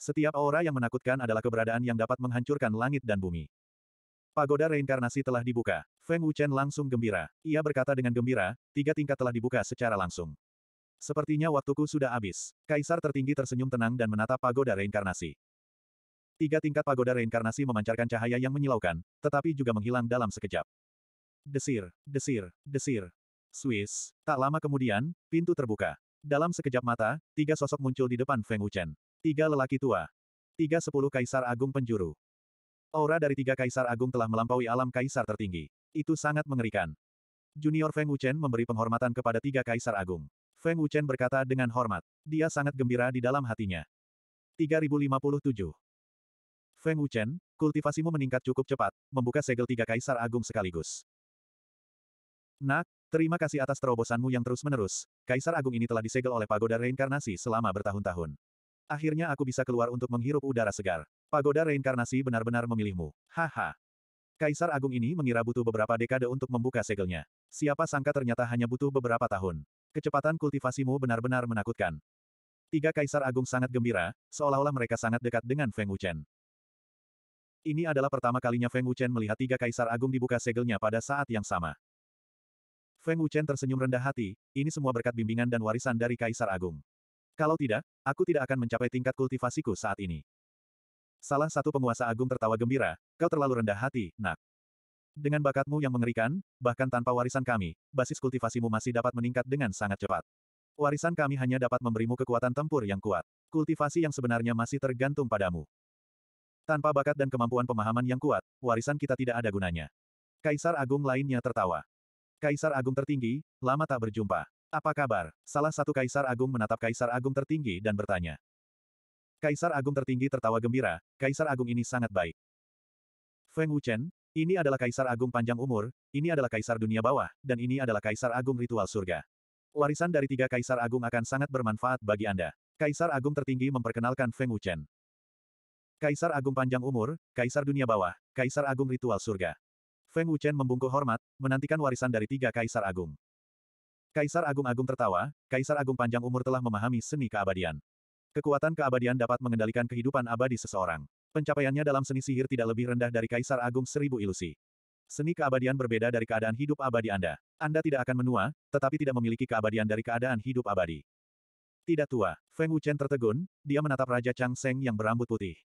Setiap aura yang menakutkan adalah keberadaan yang dapat menghancurkan langit dan bumi. Pagoda reinkarnasi telah dibuka. Feng Wuchen langsung gembira. Ia berkata dengan gembira, tiga tingkat telah dibuka secara langsung. Sepertinya waktuku sudah habis. Kaisar tertinggi tersenyum tenang dan menatap pagoda reinkarnasi. Tiga tingkat pagoda reinkarnasi memancarkan cahaya yang menyilaukan, tetapi juga menghilang dalam sekejap. Desir, desir, desir. Swiss. Tak lama kemudian, pintu terbuka. Dalam sekejap mata, tiga sosok muncul di depan Feng Wuchen. Tiga lelaki tua. Tiga sepuluh kaisar agung penjuru. Aura dari tiga kaisar agung telah melampaui alam kaisar tertinggi. Itu sangat mengerikan. Junior Feng Wuchen memberi penghormatan kepada tiga kaisar agung. Feng Wuchen berkata dengan hormat. Dia sangat gembira di dalam hatinya. 3057. Feng Wuchen, kultivasimu meningkat cukup cepat, membuka segel tiga kaisar agung sekaligus. Nak, terima kasih atas terobosanmu yang terus-menerus. Kaisar agung ini telah disegel oleh pagoda reinkarnasi selama bertahun-tahun. Akhirnya aku bisa keluar untuk menghirup udara segar. Pagoda reinkarnasi benar-benar memilihmu. Haha. Kaisar agung ini mengira butuh beberapa dekade untuk membuka segelnya. Siapa sangka ternyata hanya butuh beberapa tahun. Kecepatan kultivasimu benar-benar menakutkan. Tiga kaisar agung sangat gembira, seolah-olah mereka sangat dekat dengan Feng Wuchen. Ini adalah pertama kalinya Feng Wuchen melihat tiga kaisar agung dibuka segelnya pada saat yang sama. Feng Wuchen tersenyum rendah hati, ini semua berkat bimbingan dan warisan dari kaisar agung. Kalau tidak, aku tidak akan mencapai tingkat kultivasiku saat ini. Salah satu penguasa agung tertawa gembira, kau terlalu rendah hati, nak. Dengan bakatmu yang mengerikan, bahkan tanpa warisan kami, basis kultivasimu masih dapat meningkat dengan sangat cepat. Warisan kami hanya dapat memberimu kekuatan tempur yang kuat. Kultivasi yang sebenarnya masih tergantung padamu. Tanpa bakat dan kemampuan pemahaman yang kuat, warisan kita tidak ada gunanya. Kaisar Agung lainnya tertawa. Kaisar Agung tertinggi, lama tak berjumpa. Apa kabar? Salah satu Kaisar Agung menatap Kaisar Agung tertinggi dan bertanya. Kaisar Agung tertinggi tertawa gembira, Kaisar Agung ini sangat baik. Feng Wuchen, ini adalah Kaisar Agung panjang umur, ini adalah Kaisar dunia bawah, dan ini adalah Kaisar Agung ritual surga. Warisan dari tiga Kaisar Agung akan sangat bermanfaat bagi Anda. Kaisar Agung tertinggi memperkenalkan Feng Wuchen. Kaisar Agung Panjang Umur, Kaisar Dunia Bawah, Kaisar Agung Ritual Surga. Feng Wuchen membungkuk hormat, menantikan warisan dari tiga Kaisar Agung. Kaisar Agung Agung tertawa, Kaisar Agung Panjang Umur telah memahami seni keabadian. Kekuatan keabadian dapat mengendalikan kehidupan abadi seseorang. Pencapaiannya dalam seni sihir tidak lebih rendah dari Kaisar Agung Seribu Ilusi. Seni keabadian berbeda dari keadaan hidup abadi Anda. Anda tidak akan menua, tetapi tidak memiliki keabadian dari keadaan hidup abadi. Tidak tua, Feng Wuchen tertegun, dia menatap Raja Chang Seng yang berambut putih.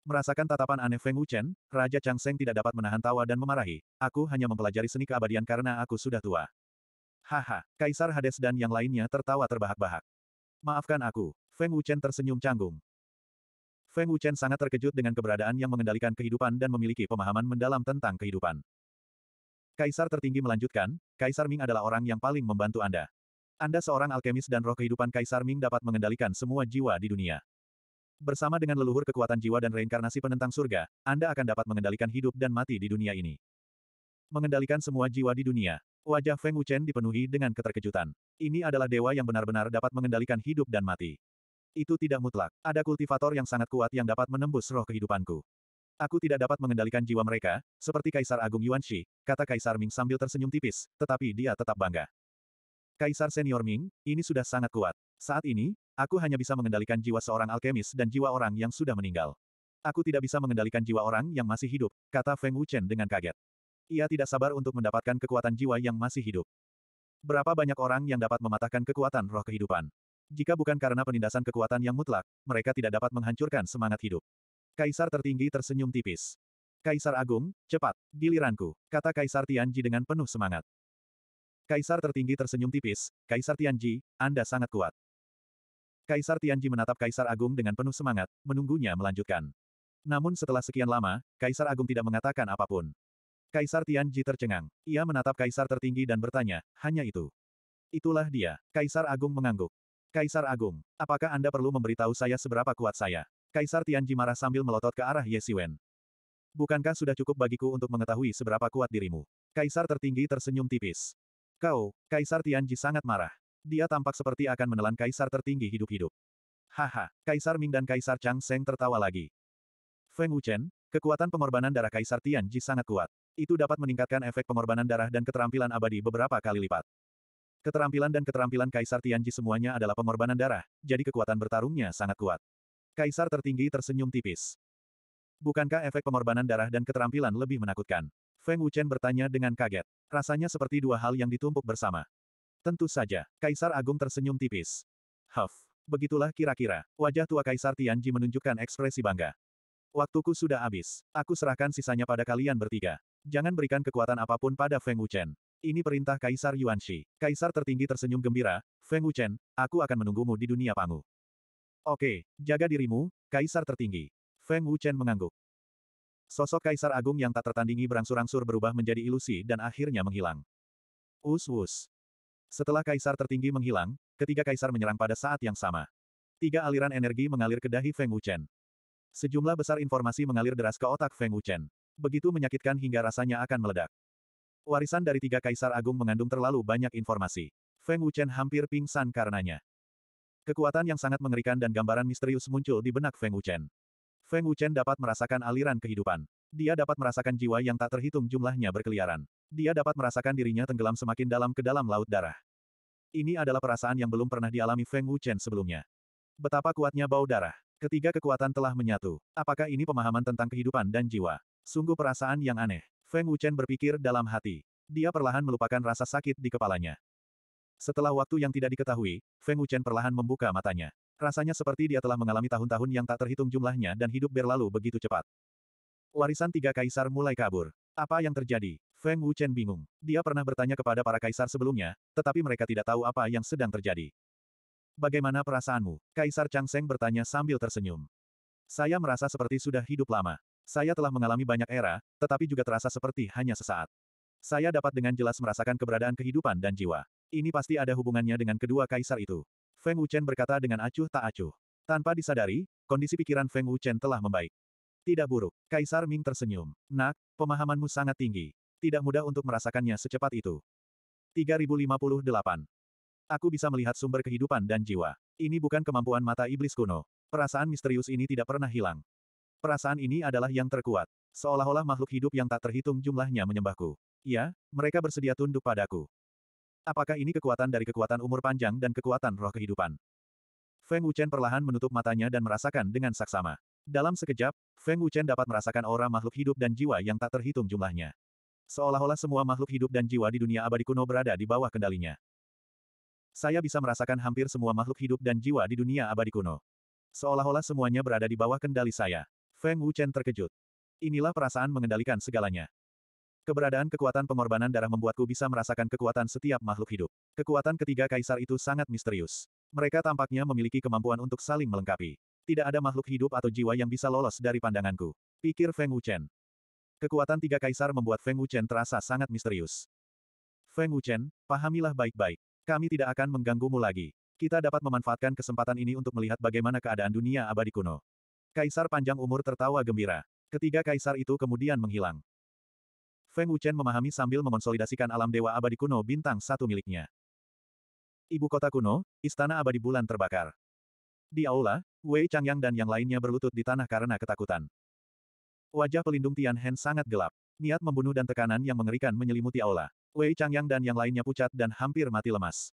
Merasakan tatapan aneh Feng Wuchen, Raja Chang Seng tidak dapat menahan tawa dan memarahi, aku hanya mempelajari seni keabadian karena aku sudah tua. Haha, Kaisar Hades dan yang lainnya tertawa terbahak-bahak. Maafkan aku, Feng Wuchen tersenyum canggung. Feng Wuchen sangat terkejut dengan keberadaan yang mengendalikan kehidupan dan memiliki pemahaman mendalam tentang kehidupan. Kaisar tertinggi melanjutkan, Kaisar Ming adalah orang yang paling membantu Anda. Anda seorang alkemis dan roh kehidupan Kaisar Ming dapat mengendalikan semua jiwa di dunia. Bersama dengan leluhur kekuatan jiwa dan reinkarnasi penentang surga, Anda akan dapat mengendalikan hidup dan mati di dunia ini. Mengendalikan semua jiwa di dunia. Wajah Feng Wuchen dipenuhi dengan keterkejutan. Ini adalah dewa yang benar-benar dapat mengendalikan hidup dan mati. Itu tidak mutlak. Ada kultivator yang sangat kuat yang dapat menembus roh kehidupanku. Aku tidak dapat mengendalikan jiwa mereka, seperti Kaisar Agung Yuan Shi, kata Kaisar Ming sambil tersenyum tipis, tetapi dia tetap bangga. Kaisar Senior Ming, ini sudah sangat kuat. Saat ini, Aku hanya bisa mengendalikan jiwa seorang alkemis dan jiwa orang yang sudah meninggal. Aku tidak bisa mengendalikan jiwa orang yang masih hidup, kata Feng Wuchen dengan kaget. Ia tidak sabar untuk mendapatkan kekuatan jiwa yang masih hidup. Berapa banyak orang yang dapat mematahkan kekuatan roh kehidupan? Jika bukan karena penindasan kekuatan yang mutlak, mereka tidak dapat menghancurkan semangat hidup. Kaisar tertinggi tersenyum tipis. Kaisar Agung, cepat, giliranku, kata Kaisar Tianji dengan penuh semangat. Kaisar tertinggi tersenyum tipis, Kaisar Tianji, Anda sangat kuat. Kaisar Tianji menatap Kaisar Agung dengan penuh semangat, menunggunya melanjutkan. Namun setelah sekian lama, Kaisar Agung tidak mengatakan apapun. Kaisar Tianji tercengang. Ia menatap Kaisar tertinggi dan bertanya, hanya itu. Itulah dia. Kaisar Agung mengangguk. Kaisar Agung, apakah Anda perlu memberitahu saya seberapa kuat saya? Kaisar Tianji marah sambil melotot ke arah Ye Siwen. Bukankah sudah cukup bagiku untuk mengetahui seberapa kuat dirimu? Kaisar tertinggi tersenyum tipis. Kau, Kaisar Tianji sangat marah. Dia tampak seperti akan menelan kaisar tertinggi hidup-hidup. Haha, Kaisar Ming dan Kaisar Chang Seng tertawa lagi. Feng Wuchen, kekuatan pengorbanan darah Kaisar Tianji sangat kuat. Itu dapat meningkatkan efek pengorbanan darah dan keterampilan abadi beberapa kali lipat. Keterampilan dan keterampilan Kaisar Tianji semuanya adalah pengorbanan darah, jadi kekuatan bertarungnya sangat kuat. Kaisar tertinggi tersenyum tipis. Bukankah efek pengorbanan darah dan keterampilan lebih menakutkan? Feng Wuchen bertanya dengan kaget. Rasanya seperti dua hal yang ditumpuk bersama. Tentu saja, Kaisar Agung tersenyum tipis. Huff. Begitulah kira-kira, wajah tua Kaisar Tianji menunjukkan ekspresi bangga. Waktuku sudah habis. Aku serahkan sisanya pada kalian bertiga. Jangan berikan kekuatan apapun pada Feng Wuchen. Ini perintah Kaisar Yuanxi. Kaisar tertinggi tersenyum gembira, Feng Wuchen, aku akan menunggumu di dunia Pangu. Oke, jaga dirimu, Kaisar tertinggi. Feng Wuchen mengangguk. Sosok Kaisar Agung yang tak tertandingi berangsur-angsur berubah menjadi ilusi dan akhirnya menghilang. Us-us. Setelah kaisar tertinggi menghilang, ketiga kaisar menyerang pada saat yang sama. Tiga aliran energi mengalir ke dahi Feng Wuchen. Sejumlah besar informasi mengalir deras ke otak Feng Wuchen. Begitu menyakitkan hingga rasanya akan meledak. Warisan dari tiga kaisar agung mengandung terlalu banyak informasi. Feng Wuchen hampir pingsan karenanya. Kekuatan yang sangat mengerikan dan gambaran misterius muncul di benak Feng Wuchen. Feng Wuchen dapat merasakan aliran kehidupan. Dia dapat merasakan jiwa yang tak terhitung jumlahnya berkeliaran. Dia dapat merasakan dirinya tenggelam semakin dalam ke dalam laut darah. Ini adalah perasaan yang belum pernah dialami Feng Wuchen sebelumnya. Betapa kuatnya bau darah. Ketiga kekuatan telah menyatu. Apakah ini pemahaman tentang kehidupan dan jiwa? Sungguh perasaan yang aneh. Feng Wuchen berpikir dalam hati. Dia perlahan melupakan rasa sakit di kepalanya. Setelah waktu yang tidak diketahui, Feng Wuchen perlahan membuka matanya. Rasanya seperti dia telah mengalami tahun-tahun yang tak terhitung jumlahnya dan hidup berlalu begitu cepat. Warisan tiga kaisar mulai kabur. Apa yang terjadi? Feng Wuchen bingung. Dia pernah bertanya kepada para kaisar sebelumnya, tetapi mereka tidak tahu apa yang sedang terjadi. Bagaimana perasaanmu? Kaisar Chang Seng bertanya sambil tersenyum. Saya merasa seperti sudah hidup lama. Saya telah mengalami banyak era, tetapi juga terasa seperti hanya sesaat. Saya dapat dengan jelas merasakan keberadaan kehidupan dan jiwa. Ini pasti ada hubungannya dengan kedua kaisar itu. Feng Wuchen berkata dengan acuh tak acuh. Tanpa disadari, kondisi pikiran Feng Wuchen telah membaik. Tidak buruk, Kaisar Ming tersenyum. Nak, pemahamanmu sangat tinggi. Tidak mudah untuk merasakannya secepat itu. 3058. Aku bisa melihat sumber kehidupan dan jiwa. Ini bukan kemampuan mata iblis kuno. Perasaan misterius ini tidak pernah hilang. Perasaan ini adalah yang terkuat. Seolah-olah makhluk hidup yang tak terhitung jumlahnya menyembahku. Ya, mereka bersedia tunduk padaku. Apakah ini kekuatan dari kekuatan umur panjang dan kekuatan roh kehidupan? Feng Wuchen perlahan menutup matanya dan merasakan dengan saksama. Dalam sekejap, Feng Wuchen dapat merasakan aura makhluk hidup dan jiwa yang tak terhitung jumlahnya. Seolah-olah semua makhluk hidup dan jiwa di dunia abadi kuno berada di bawah kendalinya. Saya bisa merasakan hampir semua makhluk hidup dan jiwa di dunia abadi kuno. Seolah-olah semuanya berada di bawah kendali saya. Feng Wuchen terkejut. Inilah perasaan mengendalikan segalanya. Keberadaan kekuatan pengorbanan darah membuatku bisa merasakan kekuatan setiap makhluk hidup. Kekuatan ketiga kaisar itu sangat misterius. Mereka tampaknya memiliki kemampuan untuk saling melengkapi. Tidak ada makhluk hidup atau jiwa yang bisa lolos dari pandanganku. Pikir Feng Wuchen. Kekuatan tiga kaisar membuat Feng Wuchen terasa sangat misterius. Feng Wuchen, pahamilah baik-baik. Kami tidak akan mengganggumu lagi. Kita dapat memanfaatkan kesempatan ini untuk melihat bagaimana keadaan dunia abadi kuno. Kaisar panjang umur tertawa gembira. Ketiga kaisar itu kemudian menghilang. Feng Wuchen memahami sambil mengonsolidasikan alam dewa abadi kuno bintang satu miliknya. Ibu kota kuno, istana abadi bulan terbakar. Di aula, Wei Changyang dan yang lainnya berlutut di tanah karena ketakutan. Wajah pelindung Tian Hen sangat gelap. Niat membunuh dan tekanan yang mengerikan menyelimuti aula. Wei Changyang dan yang lainnya pucat dan hampir mati lemas.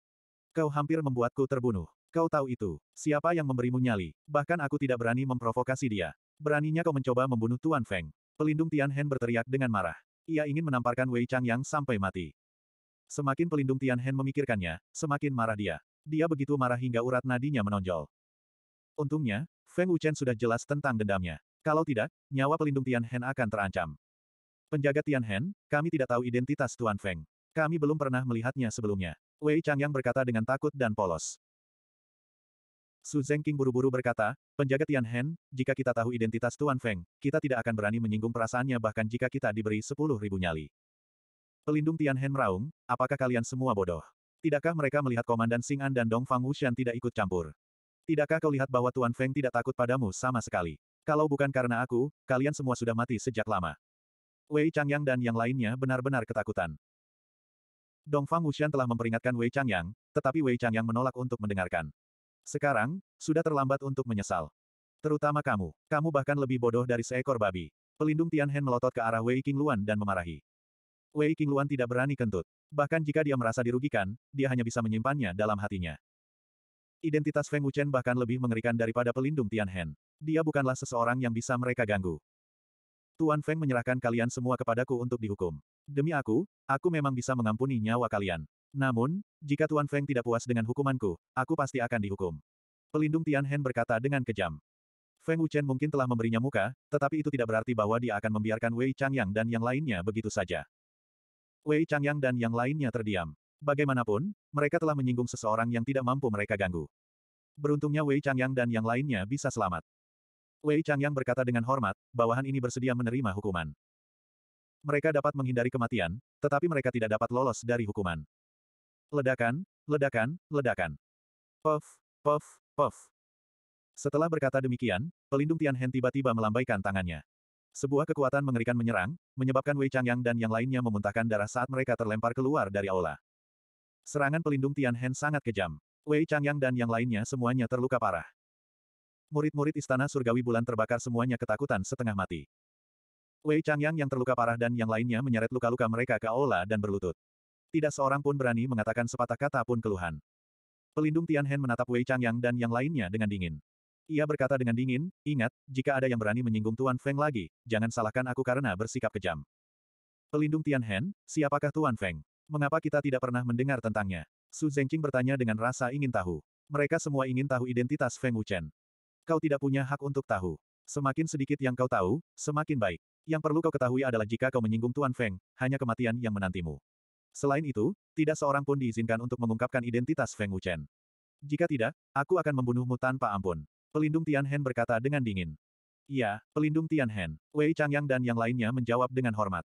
Kau hampir membuatku terbunuh. Kau tahu itu. Siapa yang memberimu nyali? Bahkan aku tidak berani memprovokasi dia. Beraninya kau mencoba membunuh Tuan Feng. Pelindung Tian Hen berteriak dengan marah. Ia ingin menamparkan Wei Changyang sampai mati. Semakin pelindung Tian Hen memikirkannya, semakin marah dia. Dia begitu marah hingga urat nadinya menonjol. Untungnya, Feng Wuchen sudah jelas tentang dendamnya. Kalau tidak, nyawa pelindung Tian Hen akan terancam. Penjaga Tian Hen, kami tidak tahu identitas Tuan Feng. Kami belum pernah melihatnya sebelumnya. Wei Changyang berkata dengan takut dan polos. Su Zengqing buru-buru berkata, penjaga Tian Hen, jika kita tahu identitas Tuan Feng, kita tidak akan berani menyinggung perasaannya bahkan jika kita diberi sepuluh ribu nyali. Pelindung Tian Hen meraung, apakah kalian semua bodoh? Tidakkah mereka melihat Komandan Singan dan Dong Fang Wuxian tidak ikut campur? Tidakkah kau lihat bahwa Tuan Feng tidak takut padamu sama sekali? Kalau bukan karena aku, kalian semua sudah mati sejak lama. Wei Changyang dan yang lainnya benar-benar ketakutan. Dongfang Wuxian telah memperingatkan Wei Changyang, tetapi Wei Changyang menolak untuk mendengarkan. Sekarang, sudah terlambat untuk menyesal. Terutama kamu. Kamu bahkan lebih bodoh dari seekor babi. Pelindung Tianhen melotot ke arah Wei Qingluan dan memarahi. Wei Qingluan tidak berani kentut. Bahkan jika dia merasa dirugikan, dia hanya bisa menyimpannya dalam hatinya. Identitas Feng Wuchen bahkan lebih mengerikan daripada pelindung Tianhen. Dia bukanlah seseorang yang bisa mereka ganggu. Tuan Feng menyerahkan kalian semua kepadaku untuk dihukum. Demi aku, aku memang bisa mengampuni nyawa kalian. Namun, jika Tuan Feng tidak puas dengan hukumanku, aku pasti akan dihukum. Pelindung Tianhen berkata dengan kejam. Feng Wuchen mungkin telah memberinya muka, tetapi itu tidak berarti bahwa dia akan membiarkan Wei Changyang dan yang lainnya begitu saja. Wei Changyang dan yang lainnya terdiam. Bagaimanapun, mereka telah menyinggung seseorang yang tidak mampu mereka ganggu. Beruntungnya Wei Changyang dan yang lainnya bisa selamat. Wei Changyang berkata dengan hormat, bawahan ini bersedia menerima hukuman. Mereka dapat menghindari kematian, tetapi mereka tidak dapat lolos dari hukuman. Ledakan, ledakan, ledakan. Puff, puff, puff. Setelah berkata demikian, pelindung Tianhen tiba-tiba melambaikan tangannya. Sebuah kekuatan mengerikan menyerang, menyebabkan Wei Changyang dan yang lainnya memuntahkan darah saat mereka terlempar keluar dari aula. Serangan pelindung Tian Hen sangat kejam. Wei Changyang dan yang lainnya semuanya terluka parah. Murid-murid istana surgawi bulan terbakar semuanya ketakutan setengah mati. Wei Changyang yang terluka parah dan yang lainnya menyeret luka-luka mereka ke aula dan berlutut. Tidak seorang pun berani mengatakan sepatah kata pun keluhan. Pelindung Tian Hen menatap Wei Changyang dan yang lainnya dengan dingin. Ia berkata dengan dingin, ingat, jika ada yang berani menyinggung Tuan Feng lagi, jangan salahkan aku karena bersikap kejam. Pelindung Tian Hen, siapakah Tuan Feng? Mengapa kita tidak pernah mendengar tentangnya? Su Zhengqing bertanya dengan rasa ingin tahu. Mereka semua ingin tahu identitas Feng Wuchen. Kau tidak punya hak untuk tahu. Semakin sedikit yang kau tahu, semakin baik. Yang perlu kau ketahui adalah jika kau menyinggung Tuan Feng, hanya kematian yang menantimu. Selain itu, tidak seorang pun diizinkan untuk mengungkapkan identitas Feng Wuchen. Jika tidak, aku akan membunuhmu tanpa ampun. Pelindung Tian Hen berkata dengan dingin. Iya, pelindung Tian Hen. Wei Changyang dan yang lainnya menjawab dengan hormat.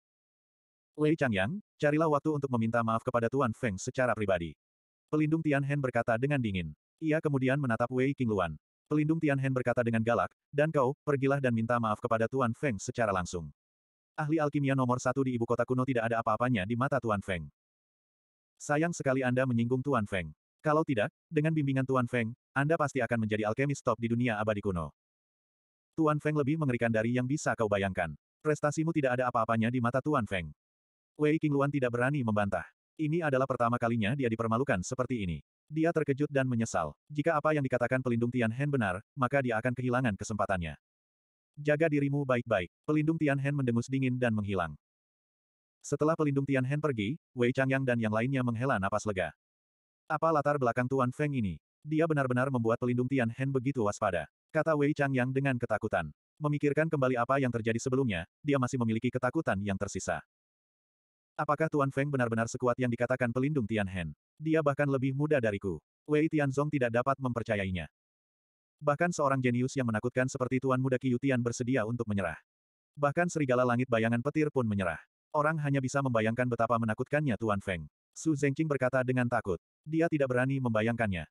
Wei Changyang, carilah waktu untuk meminta maaf kepada Tuan Feng secara pribadi. Pelindung Tianhen berkata dengan dingin. Ia kemudian menatap Wei Qingluan. Pelindung Tianhen berkata dengan galak, dan kau, pergilah dan minta maaf kepada Tuan Feng secara langsung. Ahli alkimia nomor satu di ibu kota kuno tidak ada apa-apanya di mata Tuan Feng. Sayang sekali Anda menyinggung Tuan Feng. Kalau tidak, dengan bimbingan Tuan Feng, Anda pasti akan menjadi alkemis top di dunia abadi kuno. Tuan Feng lebih mengerikan dari yang bisa kau bayangkan. Prestasimu tidak ada apa-apanya di mata Tuan Feng. Wei Qingluan tidak berani membantah. Ini adalah pertama kalinya dia dipermalukan seperti ini. Dia terkejut dan menyesal. Jika apa yang dikatakan pelindung Tian Hen benar, maka dia akan kehilangan kesempatannya. Jaga dirimu baik-baik. Pelindung Tian Hen mendengus dingin dan menghilang. Setelah pelindung Tian Hen pergi, Wei Changyang dan yang lainnya menghela napas lega. Apa latar belakang Tuan Feng ini? Dia benar-benar membuat pelindung Tian Hen begitu waspada. Kata Wei Changyang dengan ketakutan. Memikirkan kembali apa yang terjadi sebelumnya, dia masih memiliki ketakutan yang tersisa. Apakah Tuan Feng benar-benar sekuat yang dikatakan pelindung Tian Hen? Dia bahkan lebih muda dariku. Wei Tianzong tidak dapat mempercayainya. Bahkan seorang jenius yang menakutkan seperti Tuan Muda Qiu bersedia untuk menyerah. Bahkan serigala langit bayangan petir pun menyerah. Orang hanya bisa membayangkan betapa menakutkannya Tuan Feng. Su Zengqing berkata dengan takut. Dia tidak berani membayangkannya.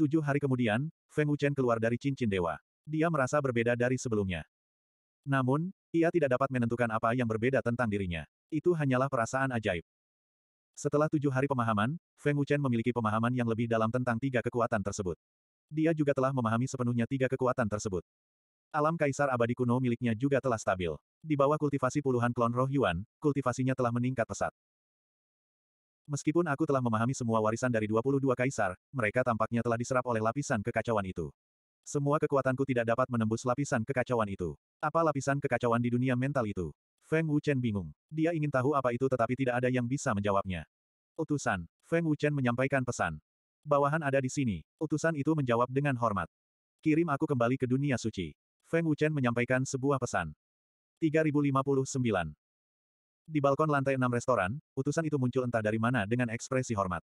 Tujuh hari kemudian, Feng Wuchen keluar dari cincin dewa. Dia merasa berbeda dari sebelumnya. Namun, ia tidak dapat menentukan apa yang berbeda tentang dirinya. Itu hanyalah perasaan ajaib. Setelah tujuh hari pemahaman, Feng Wuchen memiliki pemahaman yang lebih dalam tentang tiga kekuatan tersebut. Dia juga telah memahami sepenuhnya tiga kekuatan tersebut. Alam kaisar abadi kuno miliknya juga telah stabil. Di bawah kultivasi puluhan klon roh Yuan, kultivasinya telah meningkat pesat. Meskipun aku telah memahami semua warisan dari 22 kaisar, mereka tampaknya telah diserap oleh lapisan kekacauan itu. Semua kekuatanku tidak dapat menembus lapisan kekacauan itu. Apa lapisan kekacauan di dunia mental itu? Feng Wuchen bingung. Dia ingin tahu apa itu tetapi tidak ada yang bisa menjawabnya. Utusan, Feng Wuchen menyampaikan pesan. Bawahan ada di sini. Utusan itu menjawab dengan hormat. Kirim aku kembali ke dunia suci. Feng Wuchen menyampaikan sebuah pesan. 3059. Di balkon lantai 6 restoran, utusan itu muncul entah dari mana dengan ekspresi hormat.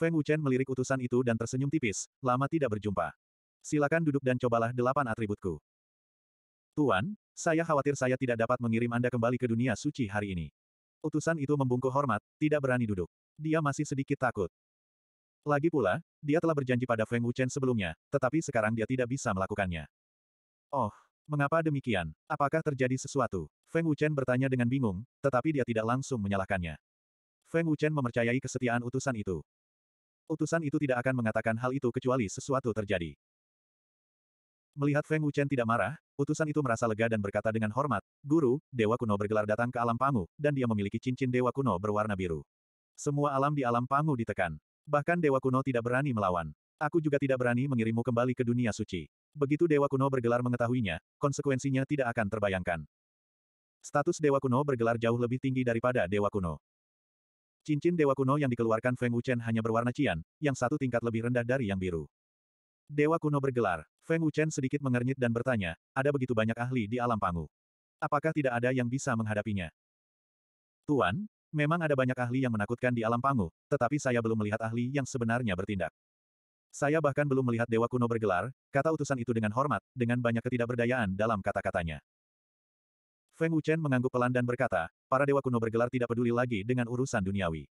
Feng Wuchen melirik utusan itu dan tersenyum tipis, lama tidak berjumpa. Silakan duduk dan cobalah delapan atributku. Tuan, saya khawatir saya tidak dapat mengirim Anda kembali ke dunia suci hari ini. Utusan itu membungkuk hormat, tidak berani duduk. Dia masih sedikit takut. Lagi pula, dia telah berjanji pada Feng Wuchen sebelumnya, tetapi sekarang dia tidak bisa melakukannya. Oh, mengapa demikian? Apakah terjadi sesuatu? Feng Wuchen bertanya dengan bingung, tetapi dia tidak langsung menyalahkannya. Feng Wuchen mempercayai kesetiaan utusan itu. Utusan itu tidak akan mengatakan hal itu kecuali sesuatu terjadi. Melihat Feng Wuchen tidak marah, utusan itu merasa lega dan berkata dengan hormat, Guru, Dewa Kuno bergelar datang ke alam pangu, dan dia memiliki cincin Dewa Kuno berwarna biru. Semua alam di alam pangu ditekan. Bahkan Dewa Kuno tidak berani melawan. Aku juga tidak berani mengirimmu kembali ke dunia suci. Begitu Dewa Kuno bergelar mengetahuinya, konsekuensinya tidak akan terbayangkan. Status Dewa Kuno bergelar jauh lebih tinggi daripada Dewa Kuno. Cincin Dewa Kuno yang dikeluarkan Feng Wuchen hanya berwarna cian, yang satu tingkat lebih rendah dari yang biru. Dewa Kuno bergelar, Feng Wuchen sedikit mengernyit dan bertanya, ada begitu banyak ahli di alam pangu. Apakah tidak ada yang bisa menghadapinya? Tuan, memang ada banyak ahli yang menakutkan di alam pangu, tetapi saya belum melihat ahli yang sebenarnya bertindak. Saya bahkan belum melihat dewa kuno bergelar, kata utusan itu dengan hormat, dengan banyak ketidakberdayaan dalam kata-katanya. Feng Wuchen mengangguk pelan dan berkata, para dewa kuno bergelar tidak peduli lagi dengan urusan duniawi.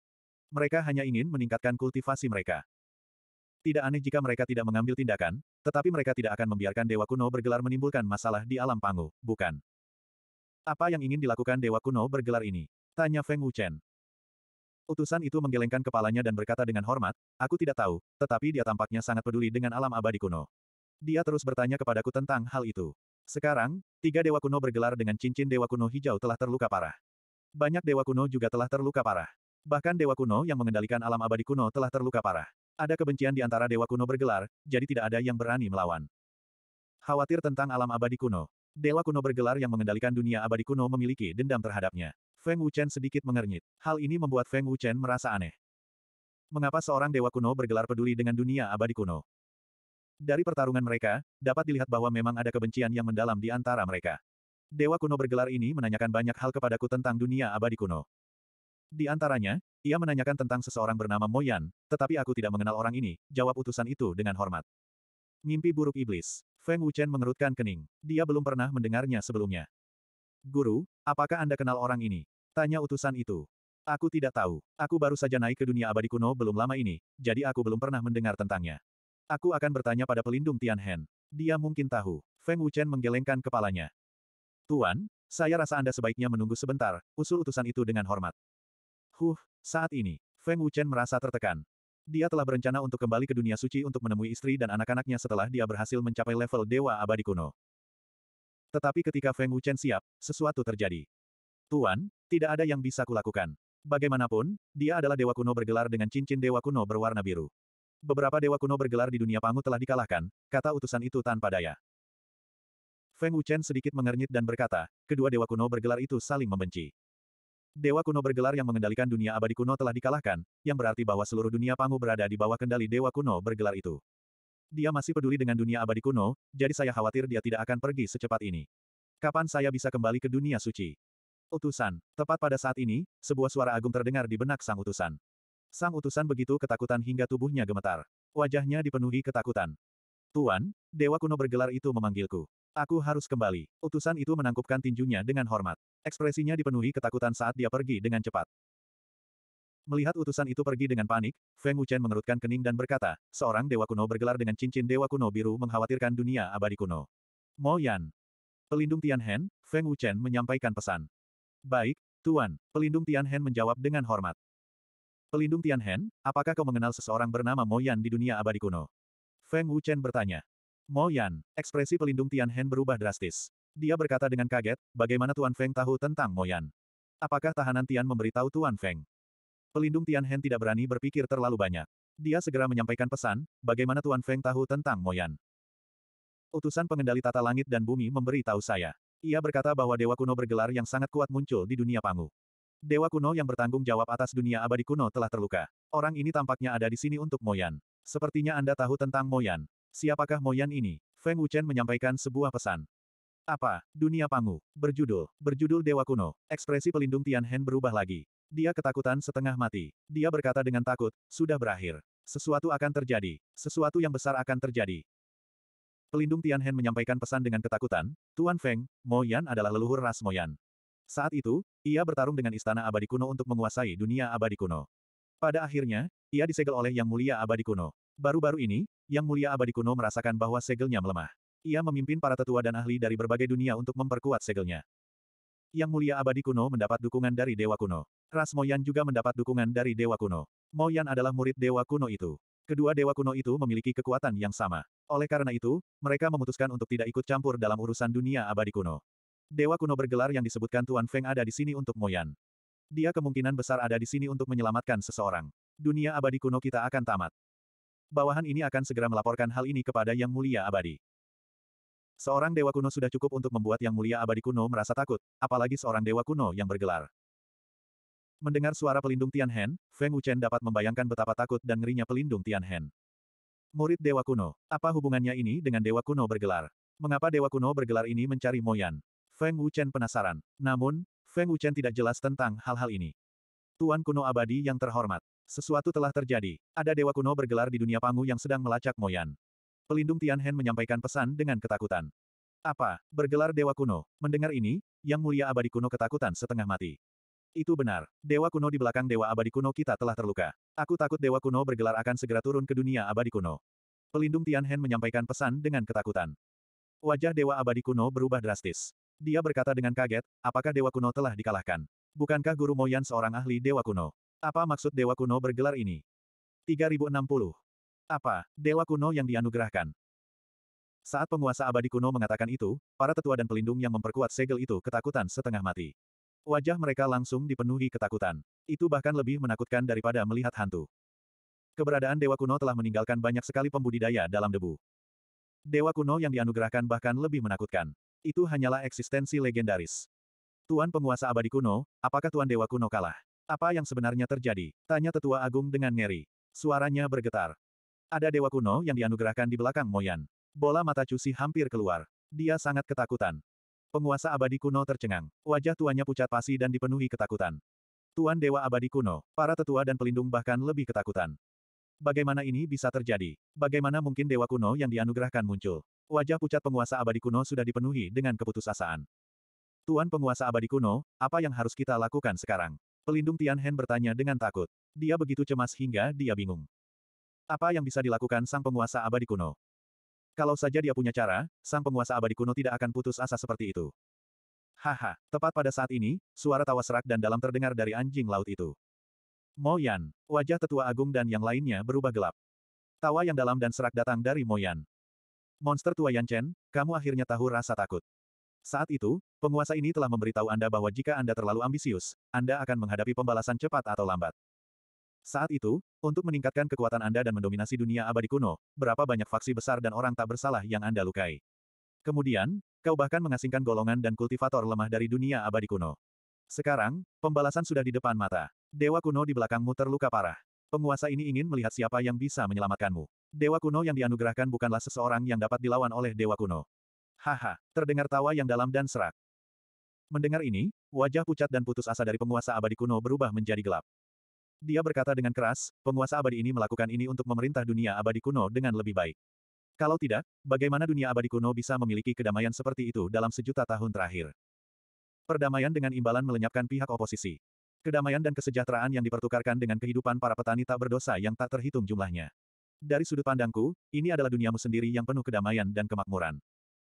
Mereka hanya ingin meningkatkan kultivasi mereka. Tidak aneh jika mereka tidak mengambil tindakan, tetapi mereka tidak akan membiarkan Dewa Kuno bergelar menimbulkan masalah di alam pangu, bukan? Apa yang ingin dilakukan Dewa Kuno bergelar ini? Tanya Feng Wuchen. Utusan itu menggelengkan kepalanya dan berkata dengan hormat, aku tidak tahu, tetapi dia tampaknya sangat peduli dengan alam abadi kuno. Dia terus bertanya kepadaku tentang hal itu. Sekarang, tiga dewa kuno bergelar dengan cincin dewa kuno hijau telah terluka parah. Banyak dewa kuno juga telah terluka parah. Bahkan dewa kuno yang mengendalikan alam abadi kuno telah terluka parah. Ada kebencian di antara dewa kuno bergelar, jadi tidak ada yang berani melawan. Khawatir tentang alam abadi kuno. Dewa kuno bergelar yang mengendalikan dunia abadi kuno memiliki dendam terhadapnya. Feng Wuchen sedikit mengernyit. Hal ini membuat Feng Wuchen merasa aneh. Mengapa seorang dewa kuno bergelar peduli dengan dunia abadi kuno? Dari pertarungan mereka, dapat dilihat bahwa memang ada kebencian yang mendalam di antara mereka. Dewa kuno bergelar ini menanyakan banyak hal kepadaku tentang dunia abadi kuno. Di antaranya, ia menanyakan tentang seseorang bernama Moyan, tetapi aku tidak mengenal orang ini, jawab utusan itu dengan hormat. Mimpi buruk iblis. Feng Wuchen mengerutkan kening. Dia belum pernah mendengarnya sebelumnya. Guru, apakah Anda kenal orang ini? Tanya utusan itu. Aku tidak tahu. Aku baru saja naik ke dunia abadi kuno belum lama ini, jadi aku belum pernah mendengar tentangnya. Aku akan bertanya pada pelindung Tian Dia mungkin tahu. Feng Wuchen menggelengkan kepalanya. Tuan, saya rasa Anda sebaiknya menunggu sebentar, usul utusan itu dengan hormat. Huh, saat ini, Feng Wuchen merasa tertekan. Dia telah berencana untuk kembali ke dunia suci untuk menemui istri dan anak-anaknya setelah dia berhasil mencapai level Dewa Abadi Kuno. Tetapi ketika Feng Wuchen siap, sesuatu terjadi. Tuan, tidak ada yang bisa kulakukan. Bagaimanapun, dia adalah Dewa Kuno bergelar dengan cincin Dewa Kuno berwarna biru. Beberapa Dewa Kuno bergelar di dunia Pangu telah dikalahkan, kata utusan itu tanpa daya. Feng Wuchen sedikit mengernyit dan berkata, kedua Dewa Kuno bergelar itu saling membenci. Dewa kuno bergelar yang mengendalikan dunia abadi kuno telah dikalahkan, yang berarti bahwa seluruh dunia Pangu berada di bawah kendali dewa kuno bergelar itu. Dia masih peduli dengan dunia abadi kuno, jadi saya khawatir dia tidak akan pergi secepat ini. Kapan saya bisa kembali ke dunia suci? Utusan, tepat pada saat ini, sebuah suara agung terdengar di benak sang utusan. Sang utusan begitu ketakutan hingga tubuhnya gemetar. Wajahnya dipenuhi ketakutan. Tuan, dewa kuno bergelar itu memanggilku. Aku harus kembali. Utusan itu menangkupkan tinjunya dengan hormat. Ekspresinya dipenuhi ketakutan saat dia pergi dengan cepat. Melihat utusan itu pergi dengan panik, Feng Wuchen mengerutkan kening dan berkata, seorang dewa kuno bergelar dengan cincin dewa kuno biru mengkhawatirkan dunia abadi kuno. Mo Yan. Pelindung Tianhen, Feng Wuchen menyampaikan pesan. Baik, Tuan. Pelindung Tianhen menjawab dengan hormat. Pelindung Tianhen, apakah kau mengenal seseorang bernama Mo Yan di dunia abadi kuno? Feng Wuchen bertanya. Mo Yan, ekspresi pelindung Tian Hen berubah drastis. Dia berkata dengan kaget, bagaimana Tuan Feng tahu tentang Mo Yan? Apakah tahanan Tian memberitahu Tuan Feng? Pelindung Tian Hen tidak berani berpikir terlalu banyak. Dia segera menyampaikan pesan, bagaimana Tuan Feng tahu tentang Mo Yan. Utusan pengendali tata langit dan bumi memberi tahu saya. Ia berkata bahwa dewa kuno bergelar yang sangat kuat muncul di dunia Pangu. Dewa kuno yang bertanggung jawab atas dunia abadi kuno telah terluka. Orang ini tampaknya ada di sini untuk Moyan. Sepertinya Anda tahu tentang Moyan. Siapakah Moyan ini? Feng Wuchen menyampaikan sebuah pesan. Apa? Dunia Pangu. Berjudul. Berjudul Dewa Kuno. Ekspresi pelindung Tian Hen berubah lagi. Dia ketakutan setengah mati. Dia berkata dengan takut, sudah berakhir. Sesuatu akan terjadi. Sesuatu yang besar akan terjadi. Pelindung Tian Hen menyampaikan pesan dengan ketakutan, Tuan Feng, Moyan adalah leluhur ras Moyan. Saat itu, ia bertarung dengan istana abadi kuno untuk menguasai dunia abadi kuno. Pada akhirnya, ia disegel oleh Yang Mulia Abadi Kuno. Baru-baru ini, yang Mulia Abadi Kuno merasakan bahwa segelnya melemah. Ia memimpin para tetua dan ahli dari berbagai dunia untuk memperkuat segelnya. Yang Mulia Abadi Kuno mendapat dukungan dari Dewa Kuno. Ras Moyan juga mendapat dukungan dari Dewa Kuno. Moyan adalah murid Dewa Kuno itu. Kedua Dewa Kuno itu memiliki kekuatan yang sama. Oleh karena itu, mereka memutuskan untuk tidak ikut campur dalam urusan dunia abadi kuno. Dewa kuno bergelar yang disebutkan Tuan Feng ada di sini untuk Moyan. Dia kemungkinan besar ada di sini untuk menyelamatkan seseorang. Dunia abadi kuno kita akan tamat bawahan ini akan segera melaporkan hal ini kepada Yang Mulia Abadi. Seorang dewa kuno sudah cukup untuk membuat Yang Mulia Abadi kuno merasa takut, apalagi seorang dewa kuno yang bergelar. Mendengar suara pelindung Tianhen, Feng Wuchen dapat membayangkan betapa takut dan ngerinya pelindung Tianhen. Murid Dewa Kuno, apa hubungannya ini dengan Dewa Kuno bergelar? Mengapa Dewa Kuno bergelar ini mencari Moyan? Feng Wuchen penasaran. Namun, Feng Wuchen tidak jelas tentang hal-hal ini. Tuan Kuno Abadi yang terhormat, sesuatu telah terjadi. Ada dewa kuno bergelar di dunia Pangu yang sedang melacak Moyan. Pelindung Tianhen menyampaikan pesan dengan ketakutan. Apa? Bergelar dewa kuno. Mendengar ini, yang mulia abadi kuno ketakutan setengah mati. Itu benar. Dewa kuno di belakang dewa abadi kuno kita telah terluka. Aku takut dewa kuno bergelar akan segera turun ke dunia abadi kuno. Pelindung Tianhen menyampaikan pesan dengan ketakutan. Wajah dewa abadi kuno berubah drastis. Dia berkata dengan kaget, apakah dewa kuno telah dikalahkan? Bukankah guru Moyan seorang ahli dewa kuno? Apa maksud Dewa Kuno bergelar ini? 3060. Apa, Dewa Kuno yang dianugerahkan? Saat penguasa abadi kuno mengatakan itu, para tetua dan pelindung yang memperkuat segel itu ketakutan setengah mati. Wajah mereka langsung dipenuhi ketakutan. Itu bahkan lebih menakutkan daripada melihat hantu. Keberadaan Dewa Kuno telah meninggalkan banyak sekali pembudidaya dalam debu. Dewa Kuno yang dianugerahkan bahkan lebih menakutkan. Itu hanyalah eksistensi legendaris. Tuan penguasa abadi kuno, apakah Tuan Dewa Kuno kalah? Apa yang sebenarnya terjadi? Tanya tetua agung dengan ngeri. Suaranya bergetar. Ada dewa kuno yang dianugerahkan di belakang Moyan. Bola mata Cusi hampir keluar. Dia sangat ketakutan. Penguasa abadi kuno tercengang. Wajah tuannya pucat pasi dan dipenuhi ketakutan. Tuan dewa abadi kuno, para tetua dan pelindung bahkan lebih ketakutan. Bagaimana ini bisa terjadi? Bagaimana mungkin dewa kuno yang dianugerahkan muncul? Wajah pucat penguasa abadi kuno sudah dipenuhi dengan keputusasaan. Tuan penguasa abadi kuno, apa yang harus kita lakukan sekarang? Pelindung Tianhen bertanya dengan takut. Dia begitu cemas hingga dia bingung. Apa yang bisa dilakukan sang penguasa abadi kuno? Kalau saja dia punya cara, sang penguasa abadi kuno tidak akan putus asa seperti itu. Haha, tepat pada saat ini, suara tawa serak dan dalam terdengar dari anjing laut itu. Yan, wajah tetua agung dan yang lainnya berubah gelap. Tawa yang dalam dan serak datang dari Yan. Monster tua Yan Chen, kamu akhirnya tahu rasa takut. Saat itu, penguasa ini telah memberitahu Anda bahwa jika Anda terlalu ambisius, Anda akan menghadapi pembalasan cepat atau lambat. Saat itu, untuk meningkatkan kekuatan Anda dan mendominasi dunia abadi kuno, berapa banyak faksi besar dan orang tak bersalah yang Anda lukai. Kemudian, kau bahkan mengasingkan golongan dan kultivator lemah dari dunia abadi kuno. Sekarang, pembalasan sudah di depan mata. Dewa kuno di belakangmu terluka parah. Penguasa ini ingin melihat siapa yang bisa menyelamatkanmu. Dewa kuno yang dianugerahkan bukanlah seseorang yang dapat dilawan oleh dewa kuno. Haha, terdengar tawa yang dalam dan serak. Mendengar ini, wajah pucat dan putus asa dari penguasa abadi kuno berubah menjadi gelap. Dia berkata dengan keras, penguasa abadi ini melakukan ini untuk memerintah dunia abadi kuno dengan lebih baik. Kalau tidak, bagaimana dunia abadi kuno bisa memiliki kedamaian seperti itu dalam sejuta tahun terakhir? Perdamaian dengan imbalan melenyapkan pihak oposisi. Kedamaian dan kesejahteraan yang dipertukarkan dengan kehidupan para petani tak berdosa yang tak terhitung jumlahnya. Dari sudut pandangku, ini adalah duniamu sendiri yang penuh kedamaian dan kemakmuran.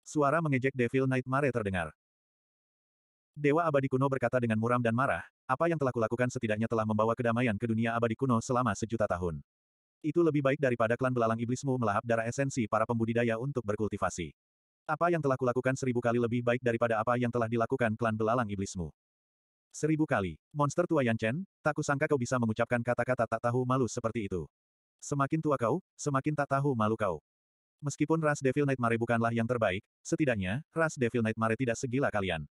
Suara mengejek Devil Nightmare terdengar. Dewa abadi kuno berkata dengan muram dan marah, apa yang telah kulakukan setidaknya telah membawa kedamaian ke dunia abadi kuno selama sejuta tahun. Itu lebih baik daripada klan belalang iblismu melahap darah esensi para pembudidaya untuk berkultivasi. Apa yang telah kulakukan seribu kali lebih baik daripada apa yang telah dilakukan klan belalang iblismu. Seribu kali. Monster tua Yan Chen, tak kusangka kau bisa mengucapkan kata-kata tak tahu malu seperti itu. Semakin tua kau, semakin tak tahu malu kau. Meskipun ras Devil Nightmare bukanlah yang terbaik, setidaknya, ras Devil Nightmare tidak segila kalian.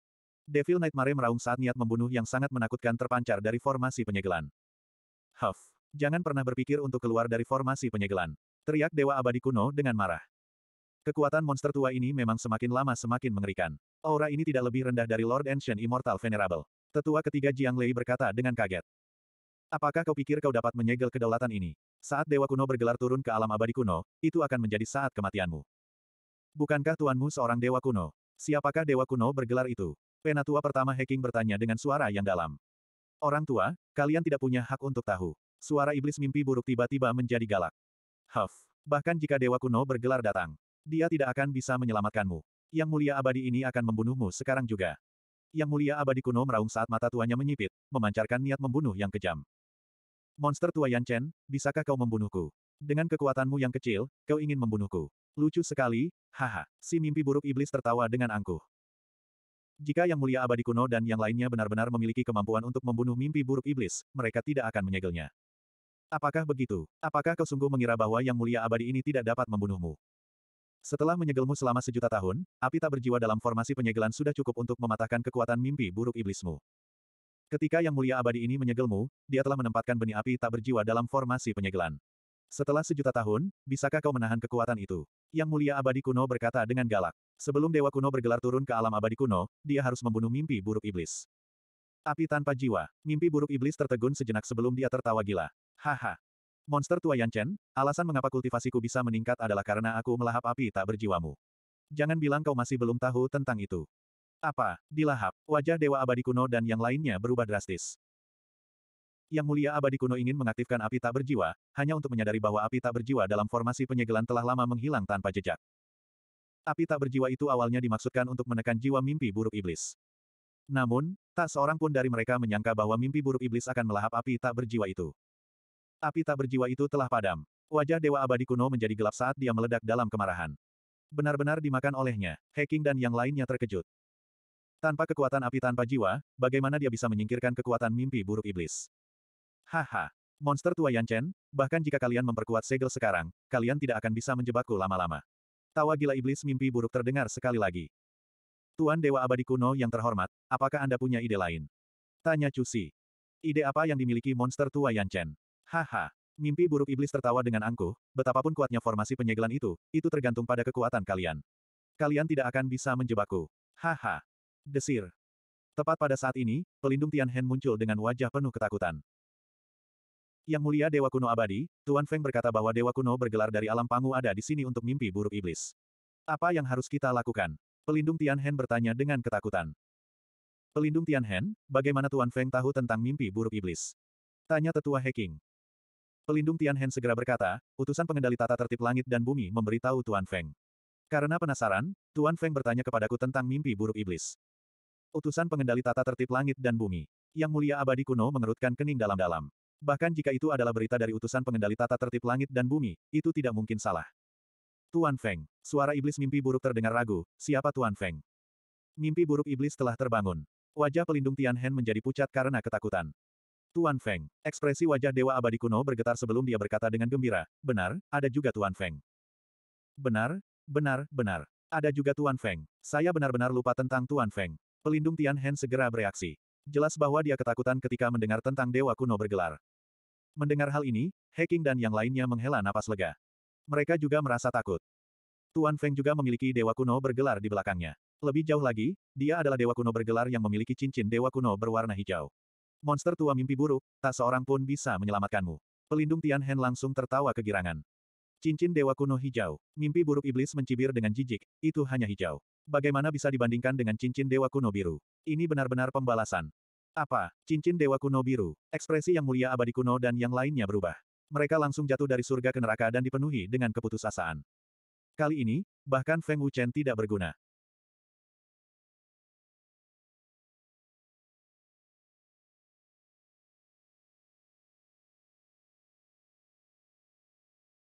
Devil Nightmare meraung saat niat membunuh yang sangat menakutkan terpancar dari formasi penyegelan. Huff, jangan pernah berpikir untuk keluar dari formasi penyegelan. Teriak Dewa Abadi Kuno dengan marah. Kekuatan monster tua ini memang semakin lama semakin mengerikan. Aura ini tidak lebih rendah dari Lord Ancient Immortal Venerable. Tetua ketiga Jiang Lei berkata dengan kaget. Apakah kau pikir kau dapat menyegel kedaulatan ini? Saat Dewa Kuno bergelar turun ke alam abadi kuno, itu akan menjadi saat kematianmu. Bukankah tuanmu seorang Dewa Kuno? Siapakah Dewa Kuno bergelar itu? Penatua pertama heking bertanya dengan suara yang dalam. Orang tua, kalian tidak punya hak untuk tahu. Suara iblis mimpi buruk tiba-tiba menjadi galak. Huff. Bahkan jika Dewa Kuno bergelar datang, dia tidak akan bisa menyelamatkanmu. Yang mulia abadi ini akan membunuhmu sekarang juga. Yang mulia abadi kuno meraung saat mata tuanya menyipit, memancarkan niat membunuh yang kejam. Monster tua Yan Chen, bisakah kau membunuhku? Dengan kekuatanmu yang kecil, kau ingin membunuhku. Lucu sekali, haha. Si mimpi buruk iblis tertawa dengan angkuh. Jika Yang Mulia Abadi Kuno dan yang lainnya benar-benar memiliki kemampuan untuk membunuh mimpi buruk iblis, mereka tidak akan menyegelnya. Apakah begitu? Apakah kau sungguh mengira bahwa Yang Mulia Abadi ini tidak dapat membunuhmu? Setelah menyegelmu selama sejuta tahun, api tak berjiwa dalam formasi penyegelan sudah cukup untuk mematahkan kekuatan mimpi buruk iblismu. Ketika Yang Mulia Abadi ini menyegelmu, dia telah menempatkan benih api tak berjiwa dalam formasi penyegelan. Setelah sejuta tahun, bisakah kau menahan kekuatan itu? Yang Mulia Abadi kuno berkata dengan galak. Sebelum Dewa kuno bergelar turun ke alam abadi kuno, dia harus membunuh mimpi buruk iblis. Api tanpa jiwa, mimpi buruk iblis tertegun sejenak sebelum dia tertawa gila. Haha. Monster tua Yanchen, alasan mengapa kultivasiku bisa meningkat adalah karena aku melahap api tak berjiwamu. Jangan bilang kau masih belum tahu tentang itu. Apa? Dilahap, wajah Dewa Abadi Kuno dan yang lainnya berubah drastis. Yang Mulia Abadi Kuno ingin mengaktifkan api tak berjiwa, hanya untuk menyadari bahwa api tak berjiwa dalam formasi penyegelan telah lama menghilang tanpa jejak. Api tak berjiwa itu awalnya dimaksudkan untuk menekan jiwa mimpi buruk iblis. Namun, tak seorang pun dari mereka menyangka bahwa mimpi buruk iblis akan melahap api tak berjiwa itu. Api tak berjiwa itu telah padam. Wajah Dewa Abadi Kuno menjadi gelap saat dia meledak dalam kemarahan. Benar-benar dimakan olehnya, Heking dan yang lainnya terkejut. Tanpa kekuatan api tanpa jiwa, bagaimana dia bisa menyingkirkan kekuatan mimpi buruk iblis? Haha. Monster tua Yan Chen, bahkan jika kalian memperkuat segel sekarang, kalian tidak akan bisa menjebakku lama-lama. Tawa gila iblis mimpi buruk terdengar sekali lagi. Tuan Dewa Abadi Kuno yang terhormat, apakah Anda punya ide lain? Tanya Cusi. Ide apa yang dimiliki monster tua Yan Chen? Haha. Mimpi buruk iblis tertawa dengan angkuh, betapapun kuatnya formasi penyegelan itu, itu tergantung pada kekuatan kalian. Kalian tidak akan bisa menjebakku. Haha. Desir. Tepat pada saat ini, pelindung Tianhen muncul dengan wajah penuh ketakutan. Yang mulia Dewa Kuno Abadi, Tuan Feng berkata bahwa Dewa Kuno bergelar dari alam pangu ada di sini untuk mimpi buruk iblis. Apa yang harus kita lakukan? Pelindung Tianhen bertanya dengan ketakutan. Pelindung Tianhen, bagaimana Tuan Feng tahu tentang mimpi buruk iblis? Tanya tetua Heking. Pelindung Tianhen segera berkata, utusan pengendali tata tertib langit dan bumi memberitahu Tuan Feng. Karena penasaran, Tuan Feng bertanya kepadaku tentang mimpi buruk iblis. Utusan pengendali tata tertib langit dan bumi. Yang mulia abadi kuno mengerutkan kening dalam-dalam. Bahkan jika itu adalah berita dari utusan pengendali tata tertib langit dan bumi, itu tidak mungkin salah. Tuan Feng, suara iblis mimpi buruk terdengar ragu, siapa Tuan Feng? Mimpi buruk iblis telah terbangun. Wajah pelindung Tian Hen menjadi pucat karena ketakutan. Tuan Feng, ekspresi wajah Dewa Abadi Kuno bergetar sebelum dia berkata dengan gembira, benar, ada juga Tuan Feng. Benar, benar, benar. Ada juga Tuan Feng. Saya benar-benar lupa tentang Tuan Feng. Pelindung Tian Hen segera bereaksi. Jelas bahwa dia ketakutan ketika mendengar tentang Dewa Kuno bergelar. Mendengar hal ini, Heking dan yang lainnya menghela napas lega. Mereka juga merasa takut. Tuan Feng juga memiliki Dewa Kuno bergelar di belakangnya. Lebih jauh lagi, dia adalah Dewa Kuno bergelar yang memiliki cincin Dewa Kuno berwarna hijau. Monster tua mimpi buruk, tak seorang pun bisa menyelamatkanmu. Pelindung Tian Hen langsung tertawa kegirangan. Cincin Dewa Kuno hijau, mimpi buruk iblis mencibir dengan jijik, itu hanya hijau. Bagaimana bisa dibandingkan dengan cincin Dewa Kuno Biru? Ini benar-benar pembalasan. Apa? Cincin Dewa Kuno Biru. Ekspresi yang mulia abadi kuno dan yang lainnya berubah. Mereka langsung jatuh dari surga ke neraka dan dipenuhi dengan keputusasaan. Kali ini, bahkan Feng Wuchen tidak berguna.